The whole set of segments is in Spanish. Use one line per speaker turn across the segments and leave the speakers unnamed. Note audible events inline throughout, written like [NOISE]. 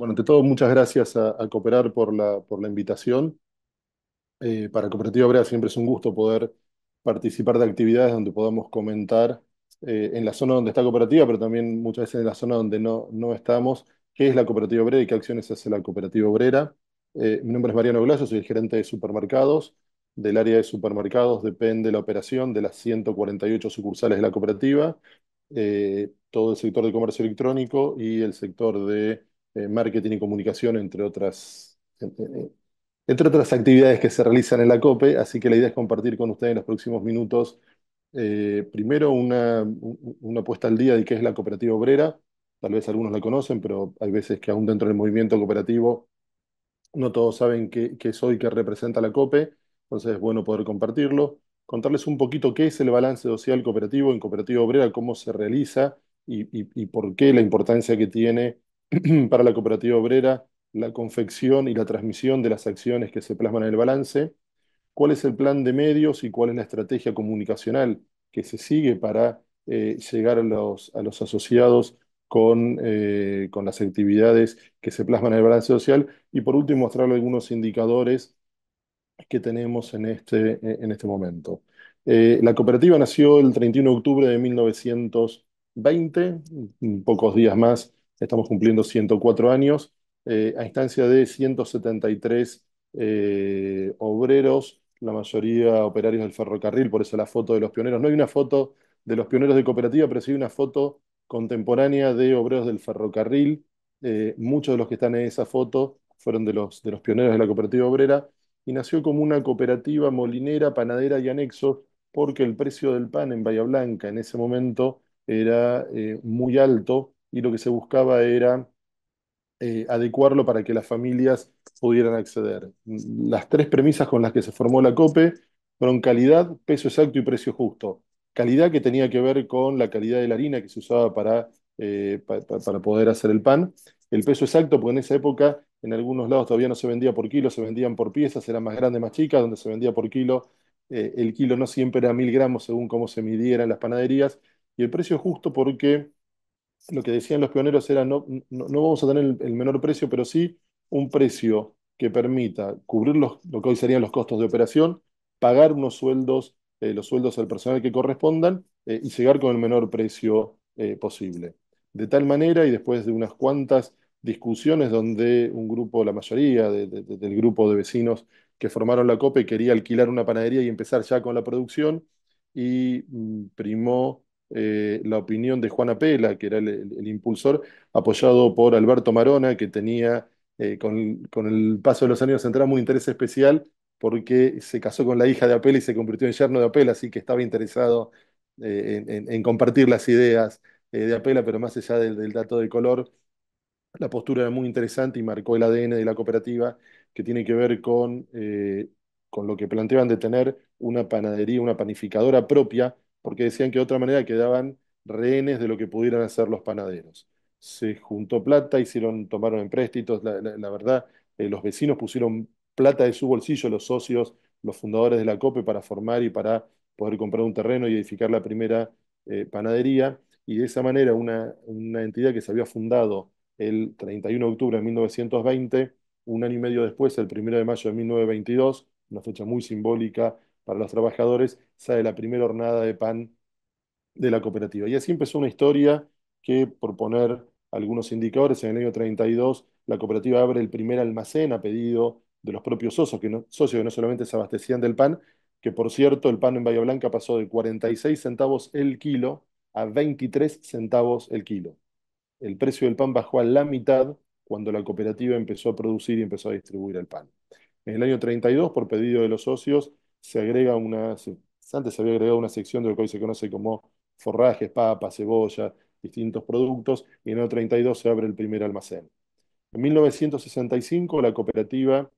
Bueno, ante todo, muchas gracias a, Cooperar por la, por la invitación. Eh, para Cooperativa Obrera siempre es un gusto poder participar de actividades donde podamos comentar eh, en la zona donde está cooperativa, pero también muchas veces en la zona donde no, no estamos, qué es la cooperativa obrera y qué acciones hace la cooperativa obrera. Eh, mi nombre es Mariano Glaso, soy el gerente de supermercados. Del área de supermercados depende la operación de las 148 sucursales de la cooperativa, todo el sector de comercio electrónico y el sector de eh, marketing y comunicación, entre otras, entre otras actividades que se realizan en la COPE. Así que la idea es compartir con ustedes en los próximos minutos, eh, primero, una, puesta al día de qué es la cooperativa obrera. Tal vez algunos la conocen, pero hay veces que aún dentro del movimiento cooperativo no todos saben qué, qué es qué representa la COPE. Entonces es bueno poder compartirlo. Contarles un poquito qué es el balance social cooperativo en cooperativa obrera, cómo se realiza y por qué la importancia que tiene [CLEARS THROAT] para la cooperativa obrera la confección y la transmisión de las acciones que se plasman en el balance, cuál es el plan de medios y cuál es la estrategia comunicacional que se sigue para eh, llegar a los, asociados eh, con, las actividades que se plasman en el balance social y por último mostrar algunos indicadores que tenemos en este, este momento. Eh, la cooperativa nació el 31 de octubre de 1920, pocos días más Estamos cumpliendo 104 años, eh, a instancia de 173 eh, obreros, la mayoría operarios del ferrocarril, por eso la foto de los pioneros. No hay una foto de los pioneros de cooperativa, pero sí una foto contemporánea de obreros del ferrocarril. Eh, muchos de los que están en esa foto fueron de los, de los pioneros de la cooperativa obrera y nació como una cooperativa molinera, panadera y anexo porque el precio del pan en Bahía Blanca en ese momento era muy alto y lo que se buscaba era eh, adecuarlo para que las familias pudieran acceder. Las tres premisas con las que se formó la COPE fueron calidad, peso exacto y precio justo. Calidad que tenía que ver con la calidad de la harina que se usaba para, eh, para poder hacer el pan. El peso exacto, porque en esa época en algunos lados todavía no se vendía por kilo, se vendían por piezas, eran más grandes, más chicas, donde se vendía por kilo. Eh, el kilo no siempre era mil gramos según cómo se midieran las panaderías. Y el precio justo porque lo que decían los pioneros era no, no, vamos a tener el, menor precio, pero sí un precio que permita cubrir los, lo que hoy serían los costos de operación, pagar unos sueldos, eh, los sueldos al personal que correspondan eh, y llegar con el menor precio eh, posible. De tal manera, y después de unas cuantas discusiones donde un grupo, la mayoría del grupo de vecinos que formaron la COPE quería alquilar una panadería y empezar ya con la producción, y mm, primó eh, la opinión de Juan Apela, que era el, impulsor, apoyado por Alberto Marona, que tenía eh, con, el paso de los años entrada un interés especial porque se casó con la hija de Apela y se convirtió en yerno de Apela, así que estaba interesado eh, en, compartir las ideas de Apela, pero más allá del, dato de color, la postura era muy interesante y marcó el ADN de la cooperativa, que tiene que ver con, con lo que planteaban de tener una panadería, una panificadora propia, porque decían que de otra manera quedaban rehenes de lo que pudieran hacer los panaderos. Se juntó plata, hicieron, tomaron empréstitos, la, la, verdad, eh, los vecinos pusieron plata de su bolsillo, los socios, los fundadores de la COPE, para formar y para poder comprar un terreno y edificar la primera eh, panadería. Y de esa manera, una, una entidad que se había fundado el 31 de octubre de 1920, un año y medio después, el 1 de mayo de 1922, una fecha muy simbólica para los trabajadores, sale la primera hornada de pan de la cooperativa. Y así empezó una historia que, por poner algunos indicadores, en el año 32 la cooperativa abre el primer almacén a pedido de los propios socios que, no, socios no solamente se abastecían del pan, que por cierto el pan en Bahía Blanca pasó de 46 centavos el kilo a 23 centavos el kilo. El precio del pan bajó a la mitad cuando la cooperativa empezó a producir y empezó a distribuir el pan. En el año 32, por pedido de los socios, se agrega una, antes se había agregado una sección de lo que hoy se conoce como forrajes, papas, cebolla, distintos productos, y en el 32 se abre el primer almacén. En 1965 la cooperativa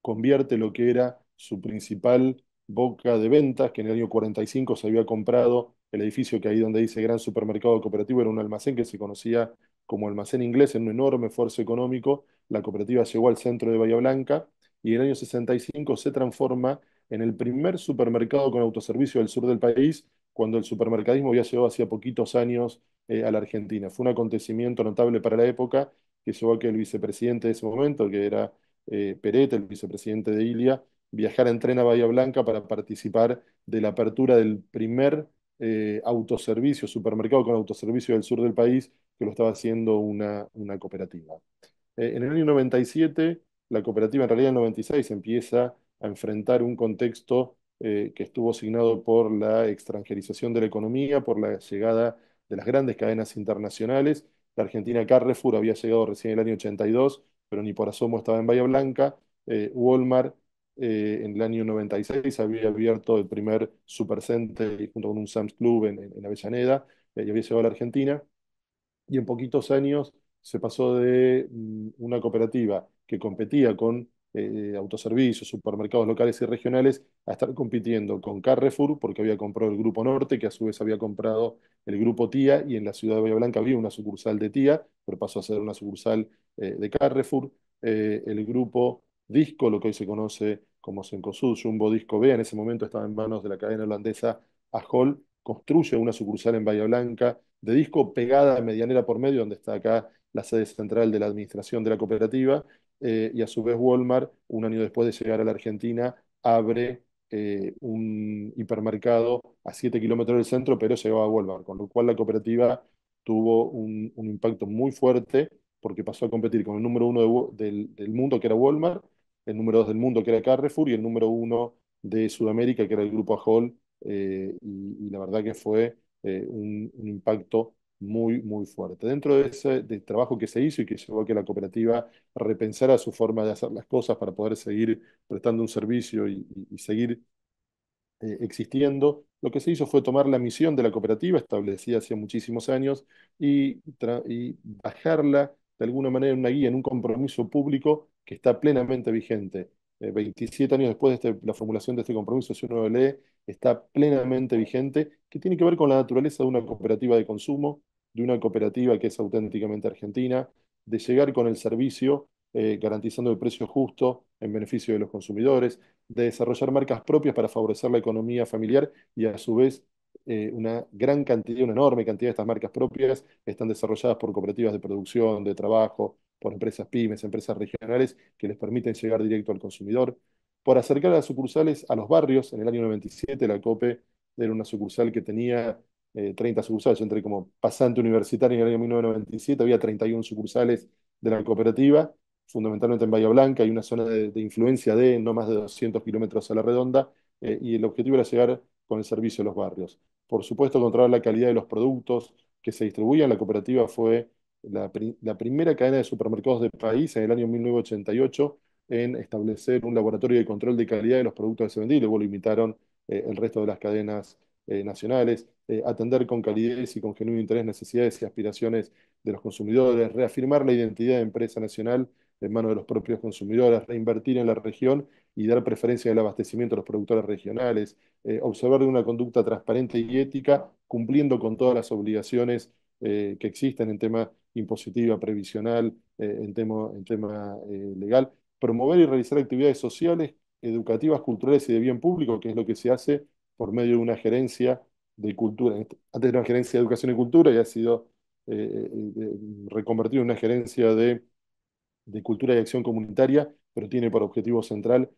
convierte lo que era su principal boca de ventas, que en el año 45 se había comprado el edificio que ahí donde dice Gran Supermercado Cooperativo era un almacén que se conocía como almacén inglés en un enorme esfuerzo económico. La cooperativa llegó al centro de Bahía Blanca y en el año 65 se transforma en el primer supermercado con autoservicio del sur del país, cuando el supermercadismo había llegado hacía poquitos años eh, a la Argentina. Fue un acontecimiento notable para la época que llevó a que el vicepresidente de ese momento, que era eh, Peret, el vicepresidente de Ilia, viajara en tren a Bahía Blanca para participar de la apertura del primer eh, autoservicio, supermercado con autoservicio del sur del país, que lo estaba haciendo una, cooperativa. en el año 97, la cooperativa en realidad en 96 empieza a enfrentar un contexto eh, que estuvo asignado por la extranjerización de la economía, por la llegada de las grandes cadenas internacionales. La Argentina Carrefour había llegado recién en el año 82, pero ni por asomo estaba en Bahía Blanca. Eh, Walmart eh, en el año 96 había abierto el primer supercenter junto con un Sam's Club en, Avellaneda y había llegado a la Argentina. Y en poquitos años se pasó de mm, una cooperativa que competía con eh, autoservicios, supermercados locales y regionales, a estar compitiendo con Carrefour, porque había comprado el Grupo Norte, que a su vez había comprado el Grupo Tía y en la ciudad de Bahía Blanca había una sucursal de Tía pero pasó a ser una sucursal eh, de Carrefour. Eh, el Grupo Disco, lo que hoy se conoce como Cencosud, Jumbo Disco B, en ese momento estaba en manos de la cadena holandesa Ajol, construye una sucursal en Bahía Blanca de Disco pegada a Medianera por medio, donde está acá la sede central de la administración de la cooperativa, eh, y a su vez Walmart, un año después de llegar a la Argentina, abre eh, un hipermercado a 7 kilómetros del centro, pero va a Walmart, con lo cual la cooperativa tuvo un, impacto muy fuerte porque pasó a competir con el número uno del, mundo, que era Walmart, el número dos del mundo, que era Carrefour, y el número uno de Sudamérica, que era el grupo Ajol, eh, y, la verdad que fue un, un impacto muy, muy fuerte. Dentro de ese trabajo que se hizo y que llevó a que la cooperativa repensara su forma de hacer las cosas para poder seguir prestando un servicio y, seguir eh, existiendo, lo que se hizo fue tomar la misión de la cooperativa establecida hace muchísimos años y, y bajarla de alguna manera en una guía, en un compromiso público que está plenamente vigente. 27 eh, años después de este, la formulación de este compromiso, si uno lo lee, está plenamente vigente, que tiene que ver con la naturaleza de una cooperativa de consumo, de una cooperativa que es auténticamente argentina, de llegar con el servicio eh, garantizando el precio justo en beneficio de los consumidores, de desarrollar marcas propias para favorecer la economía familiar y a su vez eh, una gran cantidad, una enorme cantidad de estas marcas propias están desarrolladas por cooperativas de producción, de trabajo, por empresas pymes, empresas regionales que les permiten llegar directo al consumidor. Por acercar a las sucursales a los barrios, en el año 97 la COPE era una sucursal que tenía 30 eh, sucursales. Yo entré como pasante universitario en el año 1997, había 31 sucursales de la cooperativa, fundamentalmente en Bahía Blanca, hay una zona de, influencia de no más de 200 kilómetros a la redonda, eh, y el objetivo era llegar con el servicio a los barrios. Por supuesto, controlar la calidad de los productos que se distribuían. La cooperativa fue la, primera cadena de supermercados del país en el año 1988 en establecer un laboratorio de control de calidad de los productos que se vendían y luego lo imitaron eh, el resto de las cadenas eh, nacionales, eh, atender con calidez y con genuino interés necesidades y aspiraciones de los consumidores, reafirmar la identidad de empresa nacional en manos de los propios consumidores, reinvertir en la región y dar preferencia al abastecimiento a los productores regionales, eh, observar observar una conducta transparente y ética, cumpliendo con todas las obligaciones que existen en tema impositiva, previsional, en en tema legal, promover y realizar actividades sociales, educativas, culturales y de bien público, que es lo que se hace por medio de una gerencia de cultura. Antes era una gerencia de educación y cultura y ha sido eh, eh, eh, reconvertida en una gerencia de, cultura y acción comunitaria, pero tiene por objetivo central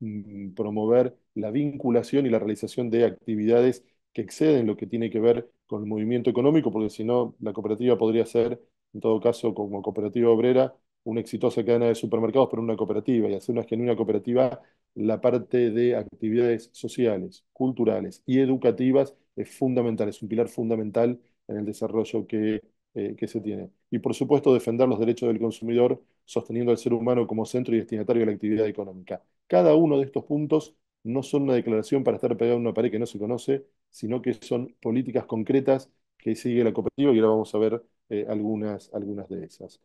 mm, promover la vinculación y la realización de actividades que exceden lo que tiene que ver con el movimiento económico, porque si no, la cooperativa podría ser, en todo caso, como cooperativa obrera, una exitosa cadena de supermercados, pero una cooperativa, y hacer una genuina cooperativa la parte de actividades sociales, culturales y educativas es fundamental, es un pilar fundamental en el desarrollo eh, que, se tiene. Y por supuesto, defender los derechos del consumidor sosteniendo al ser humano como centro y destinatario de la actividad económica. Cada uno de estos puntos no son una declaración para estar pegado a una pared que no se conoce, sino que son políticas concretas que sigue la cooperativa y ahora vamos a ver eh, algunas, algunas de esas.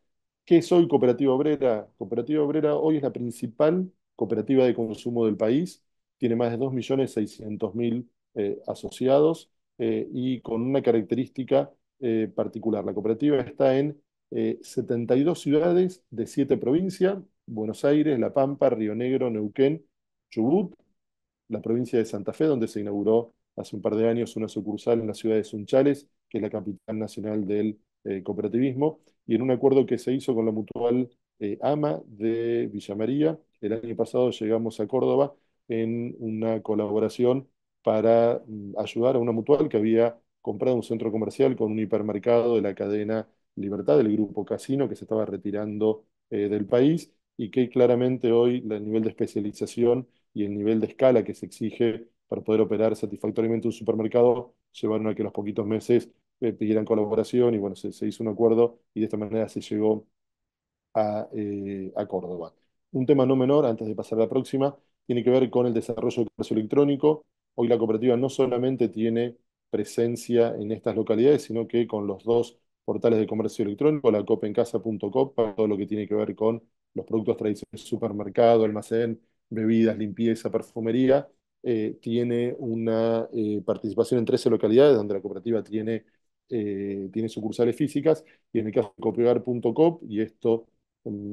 ¿Qué es hoy Cooperativa Obrera? Cooperativa Obrera hoy es la principal cooperativa de consumo del país, tiene más de 2.600.000 eh, asociados eh, y con una característica eh, particular. La cooperativa está en 72 ciudades de 7 provincias, Buenos Aires, La Pampa, Río Negro, Neuquén, Chubut, la provincia de Santa Fe, donde se inauguró hace un par de años una sucursal en la ciudad de Sunchales, que es la capital nacional del cooperativismo, y en un acuerdo que se hizo con la Mutual eh, AMA de Villa María. El año pasado llegamos a Córdoba en una colaboración para mm, ayudar a una mutual que había comprado un centro comercial con un hipermercado de la cadena Libertad, del grupo Casino, que se estaba retirando eh, del país y que claramente hoy el nivel de especialización y el nivel de escala que se exige para poder operar satisfactoriamente un supermercado llevaron a que los poquitos meses eh, pidieran colaboración y bueno, se, se, hizo un acuerdo y de esta manera se llegó eh, a, Córdoba. Un tema no menor, antes de pasar a la próxima, tiene que ver con el desarrollo del comercio electrónico. Hoy la cooperativa no solamente tiene presencia en estas localidades, sino que con los dos portales de comercio electrónico, la copencasa.com, para todo lo que tiene que ver con los productos tradicionales, supermercado, almacén, bebidas, limpieza, perfumería, eh, tiene una eh, participación en 13 localidades donde la cooperativa tiene, tiene sucursales físicas, y en el caso de y esto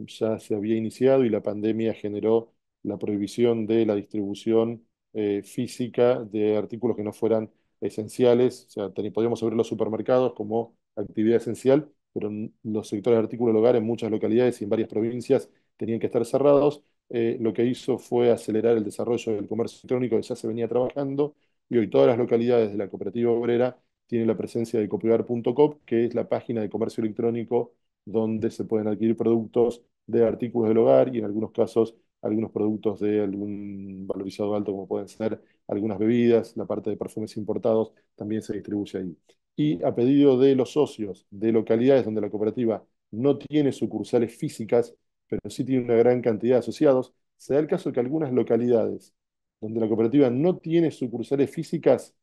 ya se había iniciado y la pandemia generó la prohibición de la distribución eh, física de artículos que no fueran esenciales. O sea, podíamos abrir los supermercados como actividad esencial, pero los sectores de artículos de hogar en muchas localidades y en varias provincias tenían que estar cerrados. Eh, lo que hizo fue acelerar el desarrollo del comercio electrónico que ya se venía trabajando y hoy todas las localidades de la cooperativa obrera tienen la presencia de copiar.com, que es la página de comercio electrónico donde se pueden adquirir productos de artículos del hogar y en algunos casos algunos productos de algún valorizado alto, como pueden ser algunas bebidas, la parte de perfumes importados, también se distribuye ahí. Y a pedido de los socios de localidades donde la cooperativa no tiene sucursales físicas, pero sí tiene una gran cantidad de asociados, se da el caso de que algunas localidades donde la cooperativa no tiene sucursales físicas,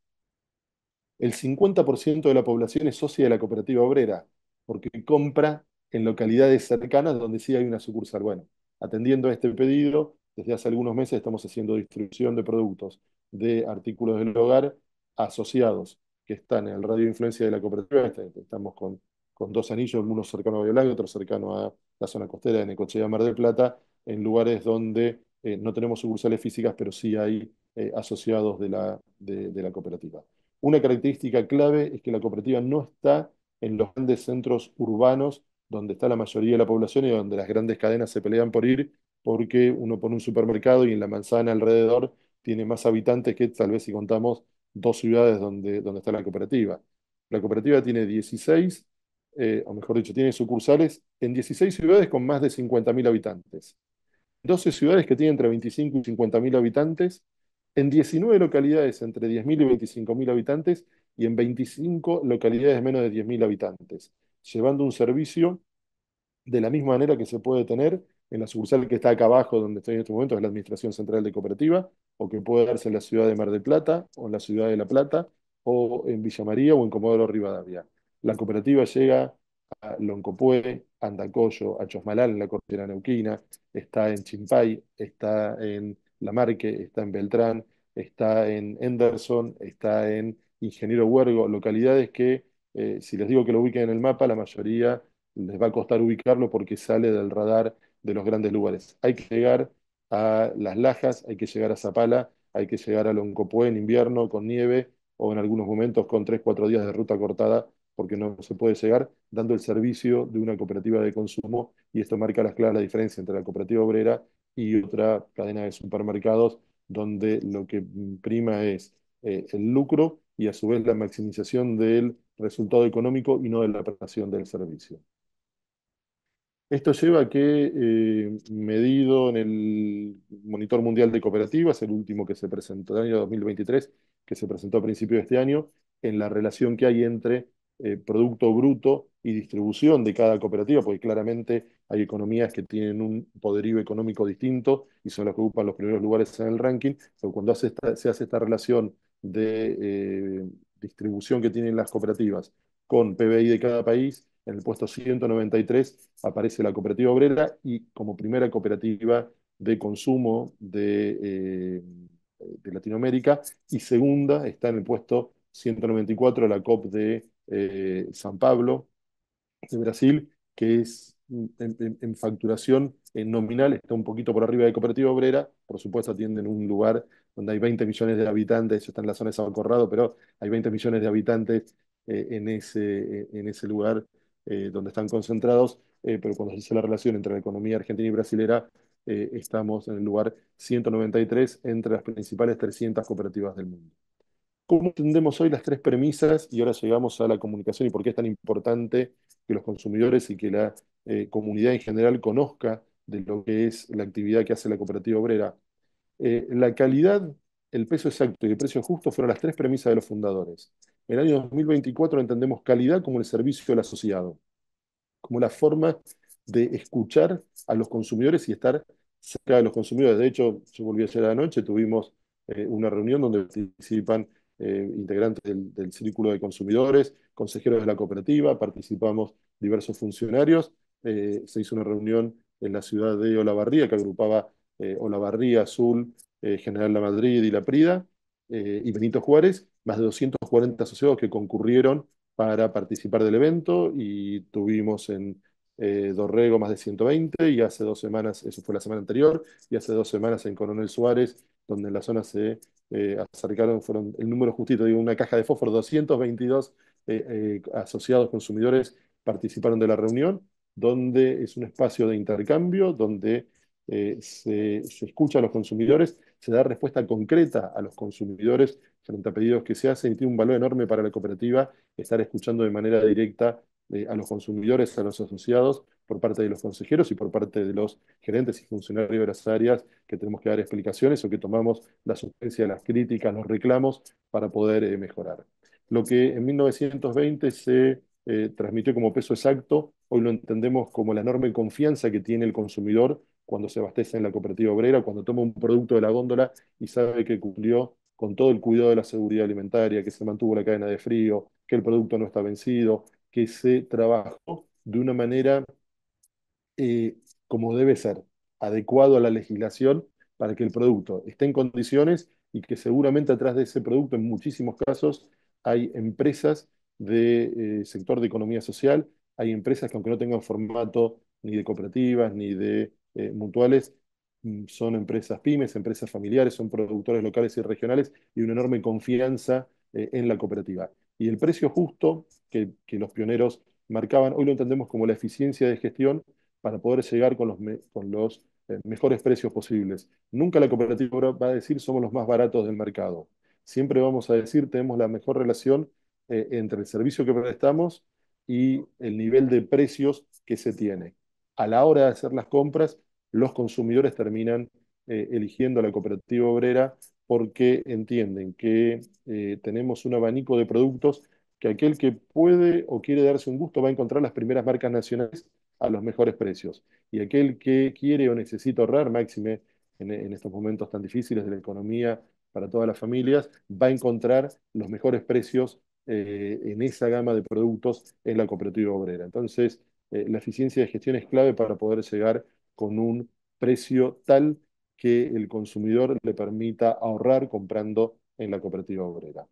el 50% de la población es socia de la cooperativa obrera, porque compra en localidades cercanas donde sí hay una sucursal. Bueno, atendiendo a este pedido, desde hace algunos meses estamos haciendo distribución de productos de artículos del hogar asociados que están en el radio de influencia de la cooperativa. Este, estamos con, dos anillos, uno cercano a Biolag, otro cercano a la zona costera de Necochea, Mar del Plata, en lugares donde eh, no tenemos sucursales físicas, pero sí hay eh, asociados de la, de la cooperativa. Una característica clave es que la cooperativa no está en los grandes centros urbanos donde está la mayoría de la población y donde las grandes cadenas se pelean por ir, porque uno pone un supermercado y en la manzana alrededor tiene más habitantes que tal vez si contamos dos ciudades donde, donde está la cooperativa. La cooperativa tiene 16, eh, o mejor dicho, tiene sucursales en 16 ciudades con más de 50.000 habitantes, 12 ciudades que tienen entre 25 y 50.000 habitantes, en 19 localidades entre 10.000 y 25.000 habitantes y en 25 localidades menos de 10.000 habitantes llevando un servicio de la misma manera que se puede tener en la sucursal que está acá abajo, donde estoy en este momento, es la Administración Central de Cooperativa, o que puede darse en la ciudad de Mar del Plata, o en la ciudad de La Plata, o en Villa María, o en Comodoro Rivadavia. La cooperativa llega a Loncopue, a Andacoyo, a Chosmalal, en la la neuquina, está en Chimpay, está en La Marque, está en Beltrán, está en Henderson, está en Ingeniero Huergo, localidades que eh, si les digo que lo ubiquen en el mapa, la mayoría les va a costar ubicarlo porque sale del radar de los grandes lugares. Hay que llegar a Las Lajas, hay que llegar a Zapala, hay que llegar a Loncopué en invierno con nieve o en algunos momentos con 3-4 días de ruta cortada porque no se puede llegar dando el servicio de una cooperativa de consumo y esto marca las la diferencia entre la cooperativa obrera y otra cadena de supermercados donde lo que prima es eh, el lucro y a su vez la maximización del resultado económico y no de la prestación del servicio. Esto lleva a que, eh, medido en el Monitor Mundial de Cooperativas, el último que se presentó en el año 2023, que se presentó a principios de este año, en la relación que hay entre eh, Producto Bruto y distribución de cada cooperativa, porque claramente hay economías que tienen un poderío económico distinto y son las que ocupan los primeros lugares en el ranking, cuando se hace esta relación de eh, distribución que tienen las cooperativas con PBI de cada país, en el puesto 193 aparece la cooperativa obrera y como primera cooperativa de consumo de, eh, de Latinoamérica y segunda está en el puesto 194 la COP de eh, San Pablo de Brasil, que es mm, en facturación nominal está un poquito por arriba de Cooperativa Obrera, por supuesto atienden un lugar donde hay 20 millones de habitantes, está en la zona de San Corrado, pero hay 20 millones de habitantes eh, en, ese, eh, en ese lugar eh, donde están concentrados, pero cuando se dice la relación entre la economía argentina y brasilera, estamos en el lugar 193 entre las principales 300 cooperativas del mundo. ¿Cómo entendemos hoy las tres premisas? Y ahora llegamos a la comunicación y por qué es tan importante que los consumidores y que la comunidad en general conozca de lo que es la actividad que hace la cooperativa obrera, eh, la calidad, el peso exacto y el precio justo fueron las tres premisas de los fundadores. En el año 2024 entendemos calidad como el servicio al asociado, como la forma de escuchar a los consumidores y estar cerca de los consumidores. De hecho, yo volví ayer a la noche, tuvimos eh, una reunión donde participan eh, integrantes del, círculo de consumidores, consejeros de la cooperativa, participamos diversos funcionarios, se hizo una reunión en la ciudad de Olavarría, que agrupaba eh, Olavarría, Azul, eh, General La Madrid y La Prida, eh, y Benito Juárez, más de 240 asociados que concurrieron para participar del evento y tuvimos en Dorrego más de 120 y hace dos semanas, eso fue la semana anterior, y hace dos semanas en Coronel Suárez, donde en la zona se acercaron, fueron el número justito, digo, una caja de fósforo, 222 asociados consumidores participaron de la reunión donde es un espacio de intercambio, donde eh, se, escucha a los consumidores, se da respuesta concreta a los consumidores frente a pedidos que se hacen y tiene un valor enorme para la cooperativa estar escuchando de manera directa eh, a los consumidores, a los asociados, por parte de los consejeros y por parte de los gerentes y funcionarios de las áreas que tenemos que dar explicaciones o que tomamos la sustancia, las críticas, los reclamos para poder eh, mejorar. Lo que en 1920 se transmitió como peso exacto Hoy lo entendemos como la enorme confianza que tiene el consumidor cuando se abastece en la cooperativa obrera, cuando toma un producto de la góndola y sabe que cumplió con todo el cuidado de la seguridad alimentaria, que se mantuvo la cadena de frío, que el producto no está vencido, que se trabajó de una manera eh, como debe ser, adecuado a la legislación para que el producto esté en condiciones y que seguramente atrás de ese producto en muchísimos casos hay empresas de eh, sector de economía social hay empresas que aunque no tengan formato ni de cooperativas ni de eh, mutuales, mm, son empresas pymes, empresas familiares, son productores locales y regionales y una enorme confianza eh, en la cooperativa. Y el precio justo que, los pioneros marcaban, hoy lo entendemos como la eficiencia de gestión para poder llegar con los, los eh, mejores precios posibles. Nunca la cooperativa va a decir somos los más baratos del mercado. Siempre vamos a decir tenemos la mejor relación entre el servicio que prestamos y el nivel de precios que se tiene. A la hora de hacer las compras, los consumidores terminan eh, eligiendo la cooperativa obrera porque entienden que eh, tenemos un abanico de productos que aquel que puede o quiere darse un gusto va a encontrar las primeras marcas nacionales a los mejores precios. Y aquel que quiere o necesita ahorrar, máxime en estos momentos tan difíciles de la economía para todas las familias, va a encontrar los mejores precios eh, en esa gama de productos en la cooperativa obrera. Entonces, eh, la eficiencia de gestión es clave para poder llegar con un precio tal que el consumidor le permita ahorrar comprando en la cooperativa obrera.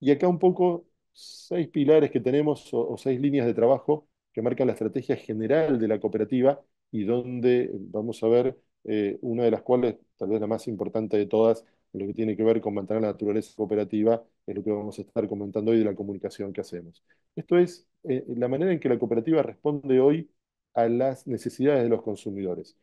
Y acá un poco seis pilares que tenemos o, seis líneas de trabajo que marcan la estrategia general de la cooperativa y donde vamos a ver eh, una de las cuales, tal vez la más importante de todas, lo que tiene que ver con mantener la naturaleza cooperativa es lo que vamos a estar comentando hoy de la comunicación que hacemos. Esto es eh, la manera en que la cooperativa responde hoy a las necesidades de los consumidores.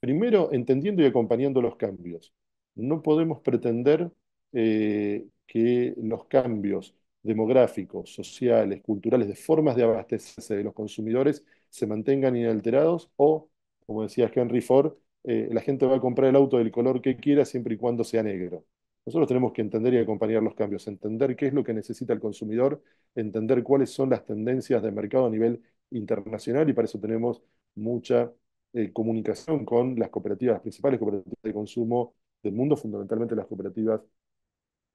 Primero, entendiendo y acompañando los cambios. No podemos pretender eh, que los cambios demográficos, sociales, culturales, de formas de abastecerse de los consumidores se mantengan inalterados o, como decía Henry Ford, eh, la gente va a comprar el auto del color que quiera siempre y cuando sea negro. Nosotros tenemos que entender y acompañar los cambios, entender qué es lo que necesita el consumidor, entender cuáles son las tendencias de mercado a nivel internacional y para eso tenemos mucha eh, comunicación con las cooperativas, principales cooperativas de consumo del mundo, fundamentalmente las cooperativas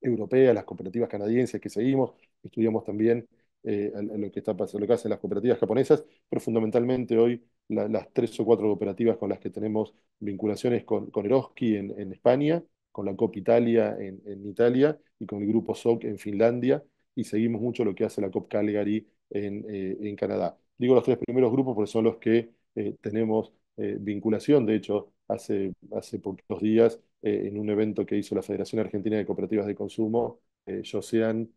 europeas, las cooperativas canadienses que seguimos, estudiamos también eh, lo, que está, lo que hacen las cooperativas japonesas, pero fundamentalmente hoy las tres o cuatro cooperativas con las que tenemos vinculaciones con, con Eroski en España con la Cop Italia en, Italia y con el grupo SOC en Finlandia y seguimos mucho lo que hace la Cop Calgary eh, en, Canadá. Digo los tres primeros grupos porque son los que eh, tenemos eh, vinculación, de hecho, hace, hace pocos días en un evento que hizo la Federación Argentina de Cooperativas de Consumo, Josean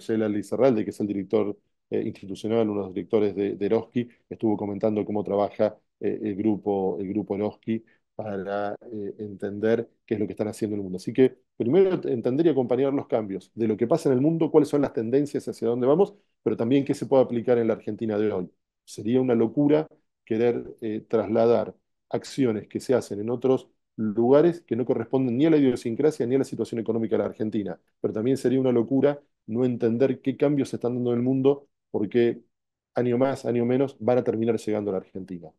Yela Lizarralde, que es el director institucional, uno de los directores de, de estuvo comentando cómo trabaja el grupo, el grupo Eroski para eh, entender qué es lo que están haciendo en el mundo. Así que primero entender y acompañar los cambios de lo que pasa en el mundo, cuáles son las tendencias hacia dónde vamos, pero también qué se puede aplicar en la Argentina de hoy. Sería una locura querer eh, trasladar acciones que se hacen en otros lugares que no corresponden ni a la idiosincrasia ni a la situación económica de la Argentina. Pero también sería una locura no entender qué cambios se están dando en el mundo porque año más, año menos, van a terminar llegando a la Argentina.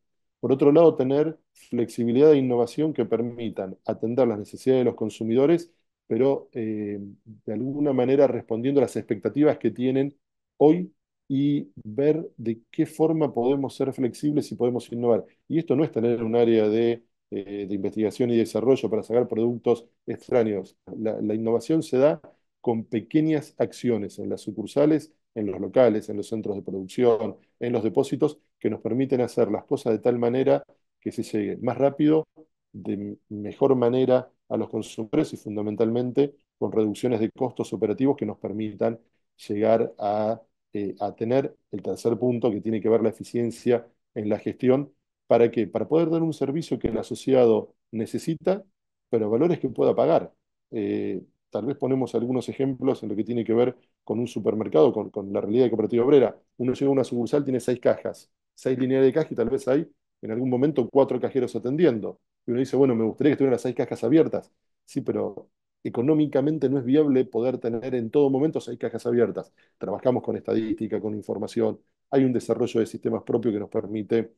Por otro lado, tener flexibilidad e innovación que permitan atender las necesidades de los consumidores, pero eh, de alguna manera respondiendo a las expectativas que tienen hoy y ver de qué forma podemos ser flexibles y podemos innovar. Y esto no es tener un área de, eh, investigación y desarrollo para sacar productos extraños. la, innovación se da con pequeñas acciones en las sucursales, en los locales, en los centros de producción, en los depósitos, que nos permiten hacer las cosas de tal manera que se llegue más rápido, de mejor manera a los consumidores y fundamentalmente con reducciones de costos operativos que nos permitan llegar a, eh, tener el tercer punto que tiene que ver la eficiencia en la gestión. ¿Para qué? Para poder dar un servicio que el asociado necesita, pero valores que pueda pagar. Eh, Tal vez ponemos algunos ejemplos en lo que tiene que ver con un supermercado, con, la realidad de cooperativa obrera. Uno llega a una sucursal, tiene seis cajas, seis líneas de caja y tal vez hay en algún momento cuatro cajeros atendiendo. Y uno dice, bueno, me gustaría que estuvieran las seis cajas abiertas. Sí, pero económicamente no es viable poder tener en todo momento seis cajas abiertas. Trabajamos con estadística, con información, hay un desarrollo de sistemas propios que nos permite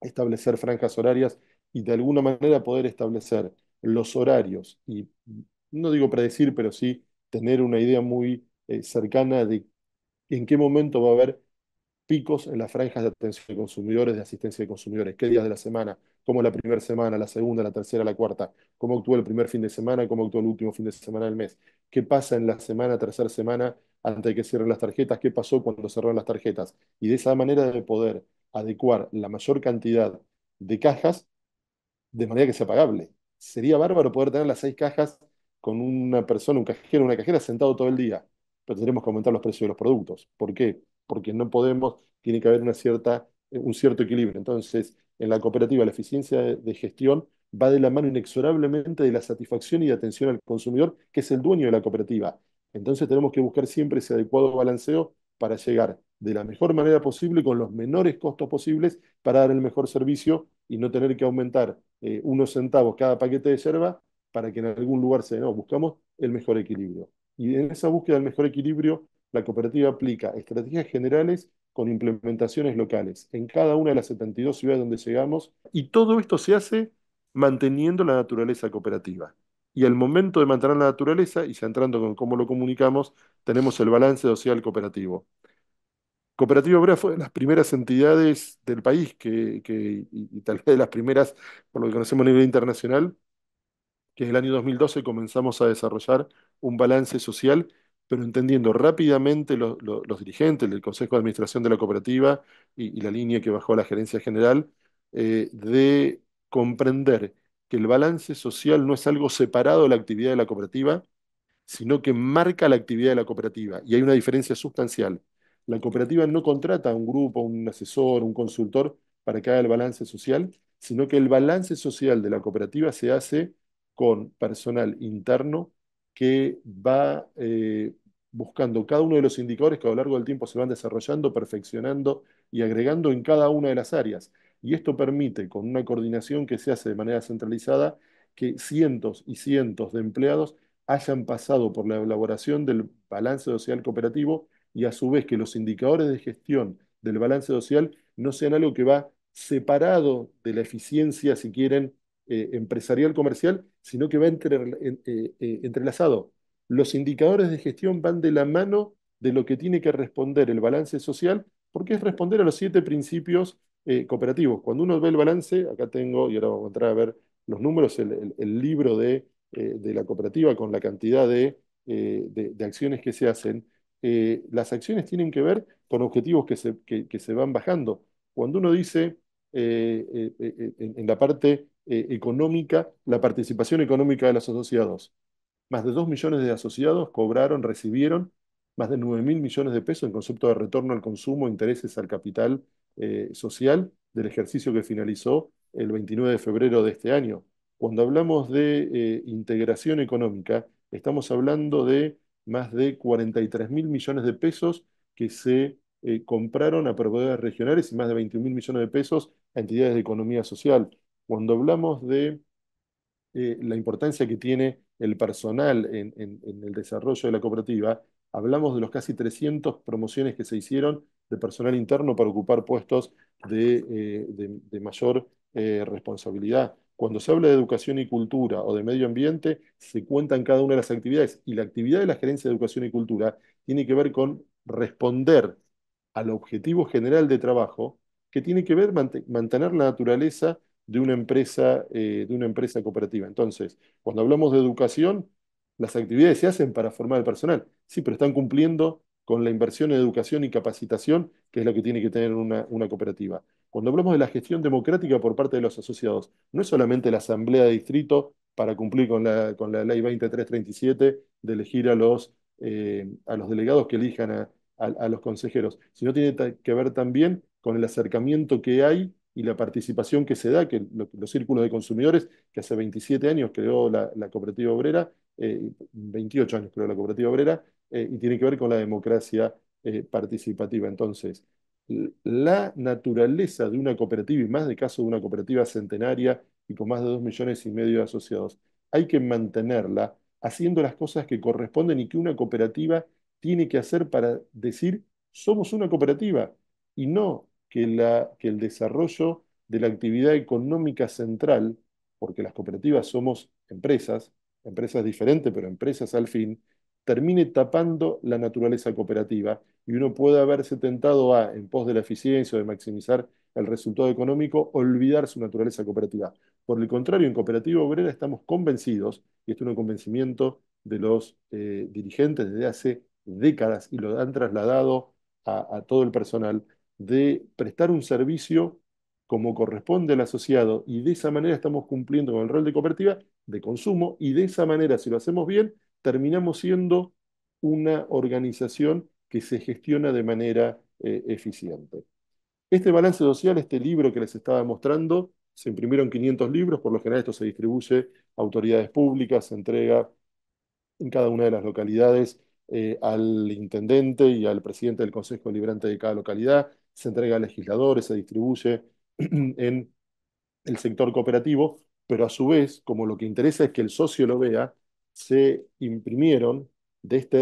establecer franjas horarias y de alguna manera poder establecer los horarios y no digo predecir, pero sí tener una idea muy eh, cercana de en qué momento va a haber picos en las franjas de atención de consumidores, de asistencia de consumidores, qué días de la semana, cómo la primera semana, la segunda, la tercera, la cuarta, cómo actúa el primer fin de semana, cómo actuó el último fin de semana del mes, qué pasa en la semana, tercera semana, antes de que cierren las tarjetas, qué pasó cuando cerraron las tarjetas. Y de esa manera de poder adecuar la mayor cantidad de cajas de manera que sea pagable. Sería bárbaro poder tener las seis cajas con una persona, un cajero, una cajera sentado todo el día, pero tendremos que aumentar los precios de los productos. ¿Por qué? Porque no podemos, tiene que haber una cierta, eh, un cierto equilibrio. Entonces, en la cooperativa, la eficiencia de gestión va de la mano inexorablemente de la satisfacción y de atención al consumidor, que es el dueño de la cooperativa. Entonces tenemos que buscar siempre ese adecuado balanceo para llegar de la mejor manera posible, con los menores costos posibles, para dar el mejor servicio y no tener que aumentar eh, unos centavos cada paquete de yerba para que en algún lugar se buscamos el mejor equilibrio. Y en esa búsqueda del mejor equilibrio, la cooperativa aplica estrategias generales con implementaciones locales en cada una de las 72 ciudades donde llegamos, y todo esto se hace manteniendo la naturaleza cooperativa. Y al momento de mantener la naturaleza, y centrando con cómo lo comunicamos, tenemos el balance social cooperativo. Cooperativa Obrera fue de las primeras entidades del país, que, y, y, tal vez de las primeras, por lo que conocemos a nivel internacional, que en el año 2012 comenzamos a desarrollar un balance social, pero entendiendo rápidamente los dirigentes del Consejo de Administración de la Cooperativa y, la línea que bajó la Gerencia General, eh, de comprender que el balance social no es algo separado de la actividad de la cooperativa, sino que marca la actividad de la cooperativa. Y hay una diferencia sustancial. La cooperativa no contrata a un grupo, un asesor, un consultor para que haga el balance social, sino que el balance social de la cooperativa se hace con personal interno que va eh, buscando cada uno de los indicadores que a lo largo del tiempo se van desarrollando, perfeccionando y agregando en cada una de las áreas. Y esto permite, con una coordinación que se hace de manera centralizada, que cientos y cientos de empleados hayan pasado por la elaboración del balance social cooperativo y a su vez que los indicadores de gestión del balance social no sean algo que va separado de la eficiencia, si quieren, eh, empresarial comercial, sino que va eh, eh, entrelazado. Los indicadores de gestión van de la mano de lo que tiene que responder el balance social, porque es responder a los siete principios cooperativos. Cuando uno ve el balance, acá tengo, y ahora vamos a entrar a ver los números, el, libro de, la cooperativa con la cantidad de, acciones que se hacen. las acciones tienen que ver con objetivos que se, se van bajando. Cuando uno dice, en, la parte eh, económica, la participación económica de los asociados. Más de 2 millones de asociados cobraron, recibieron más de 9.000 mil millones de pesos en concepto de retorno al consumo, intereses al capital eh, social del ejercicio que finalizó el 29 de febrero de este año. Cuando hablamos de eh, integración económica, estamos hablando de más de 43.000 mil millones de pesos que se compraron a proveedores regionales y más de 21 mil millones de pesos a entidades de economía social cuando hablamos de eh, la importancia que tiene el personal en, el desarrollo de la cooperativa, hablamos de los casi 300 promociones que se hicieron de personal interno para ocupar puestos de, eh, mayor eh, responsabilidad. Cuando se habla de educación y cultura o de medio ambiente, se cuentan cada una de las actividades y la actividad de la Gerencia de Educación y Cultura tiene que ver con responder al objetivo general de trabajo que tiene que ver mantener la naturaleza de una empresa, eh, de una empresa cooperativa. Entonces, cuando hablamos de educación, las actividades se hacen para formar el personal, sí, pero están cumpliendo con la inversión en educación y capacitación, que es lo que tiene que tener una, cooperativa. Cuando hablamos de la gestión democrática por parte de los asociados, no es solamente la asamblea de distrito para cumplir con la, con la ley 2337 de elegir a los, eh, a los delegados que elijan a, a los consejeros, sino tiene que ver también con el acercamiento que hay y la participación que se da, que los círculos de consumidores, que hace 27 eh, años creó la, cooperativa obrera, 28 años creó la cooperativa obrera, y tiene que ver con la democracia eh, participativa. Entonces, la naturaleza de una cooperativa, y más de caso de una cooperativa centenaria y con más de 2 millones y medio de asociados, hay que mantenerla haciendo las cosas que corresponden y que una cooperativa tiene que hacer para decir, somos una cooperativa, y no que, el desarrollo de la actividad económica central, porque las cooperativas somos empresas, empresas diferentes, pero empresas al fin, termine tapando la naturaleza cooperativa y uno puede haberse tentado a, en pos de la eficiencia o de maximizar el resultado económico, olvidar su naturaleza cooperativa. Por el contrario, en Cooperativa Obrera estamos convencidos, y esto es un convencimiento de los eh, dirigentes desde hace décadas y lo han trasladado a todo el personal, de prestar un servicio como corresponde al asociado y de esa manera estamos cumpliendo con el rol de cooperativa de consumo y de esa manera, si lo hacemos bien, terminamos siendo una organización que se gestiona de manera eh, eficiente. Este balance social, este libro que les estaba mostrando, se imprimieron 500 libros, por lo general esto se distribuye a autoridades públicas, se entrega en cada una de las localidades eh, al intendente y al presidente del Consejo liberante de cada localidad, se entrega a legisladores, se distribuye [CLEARS THROAT] en el sector cooperativo, pero a su vez, como lo que interesa es que el socio lo vea, se imprimieron de este,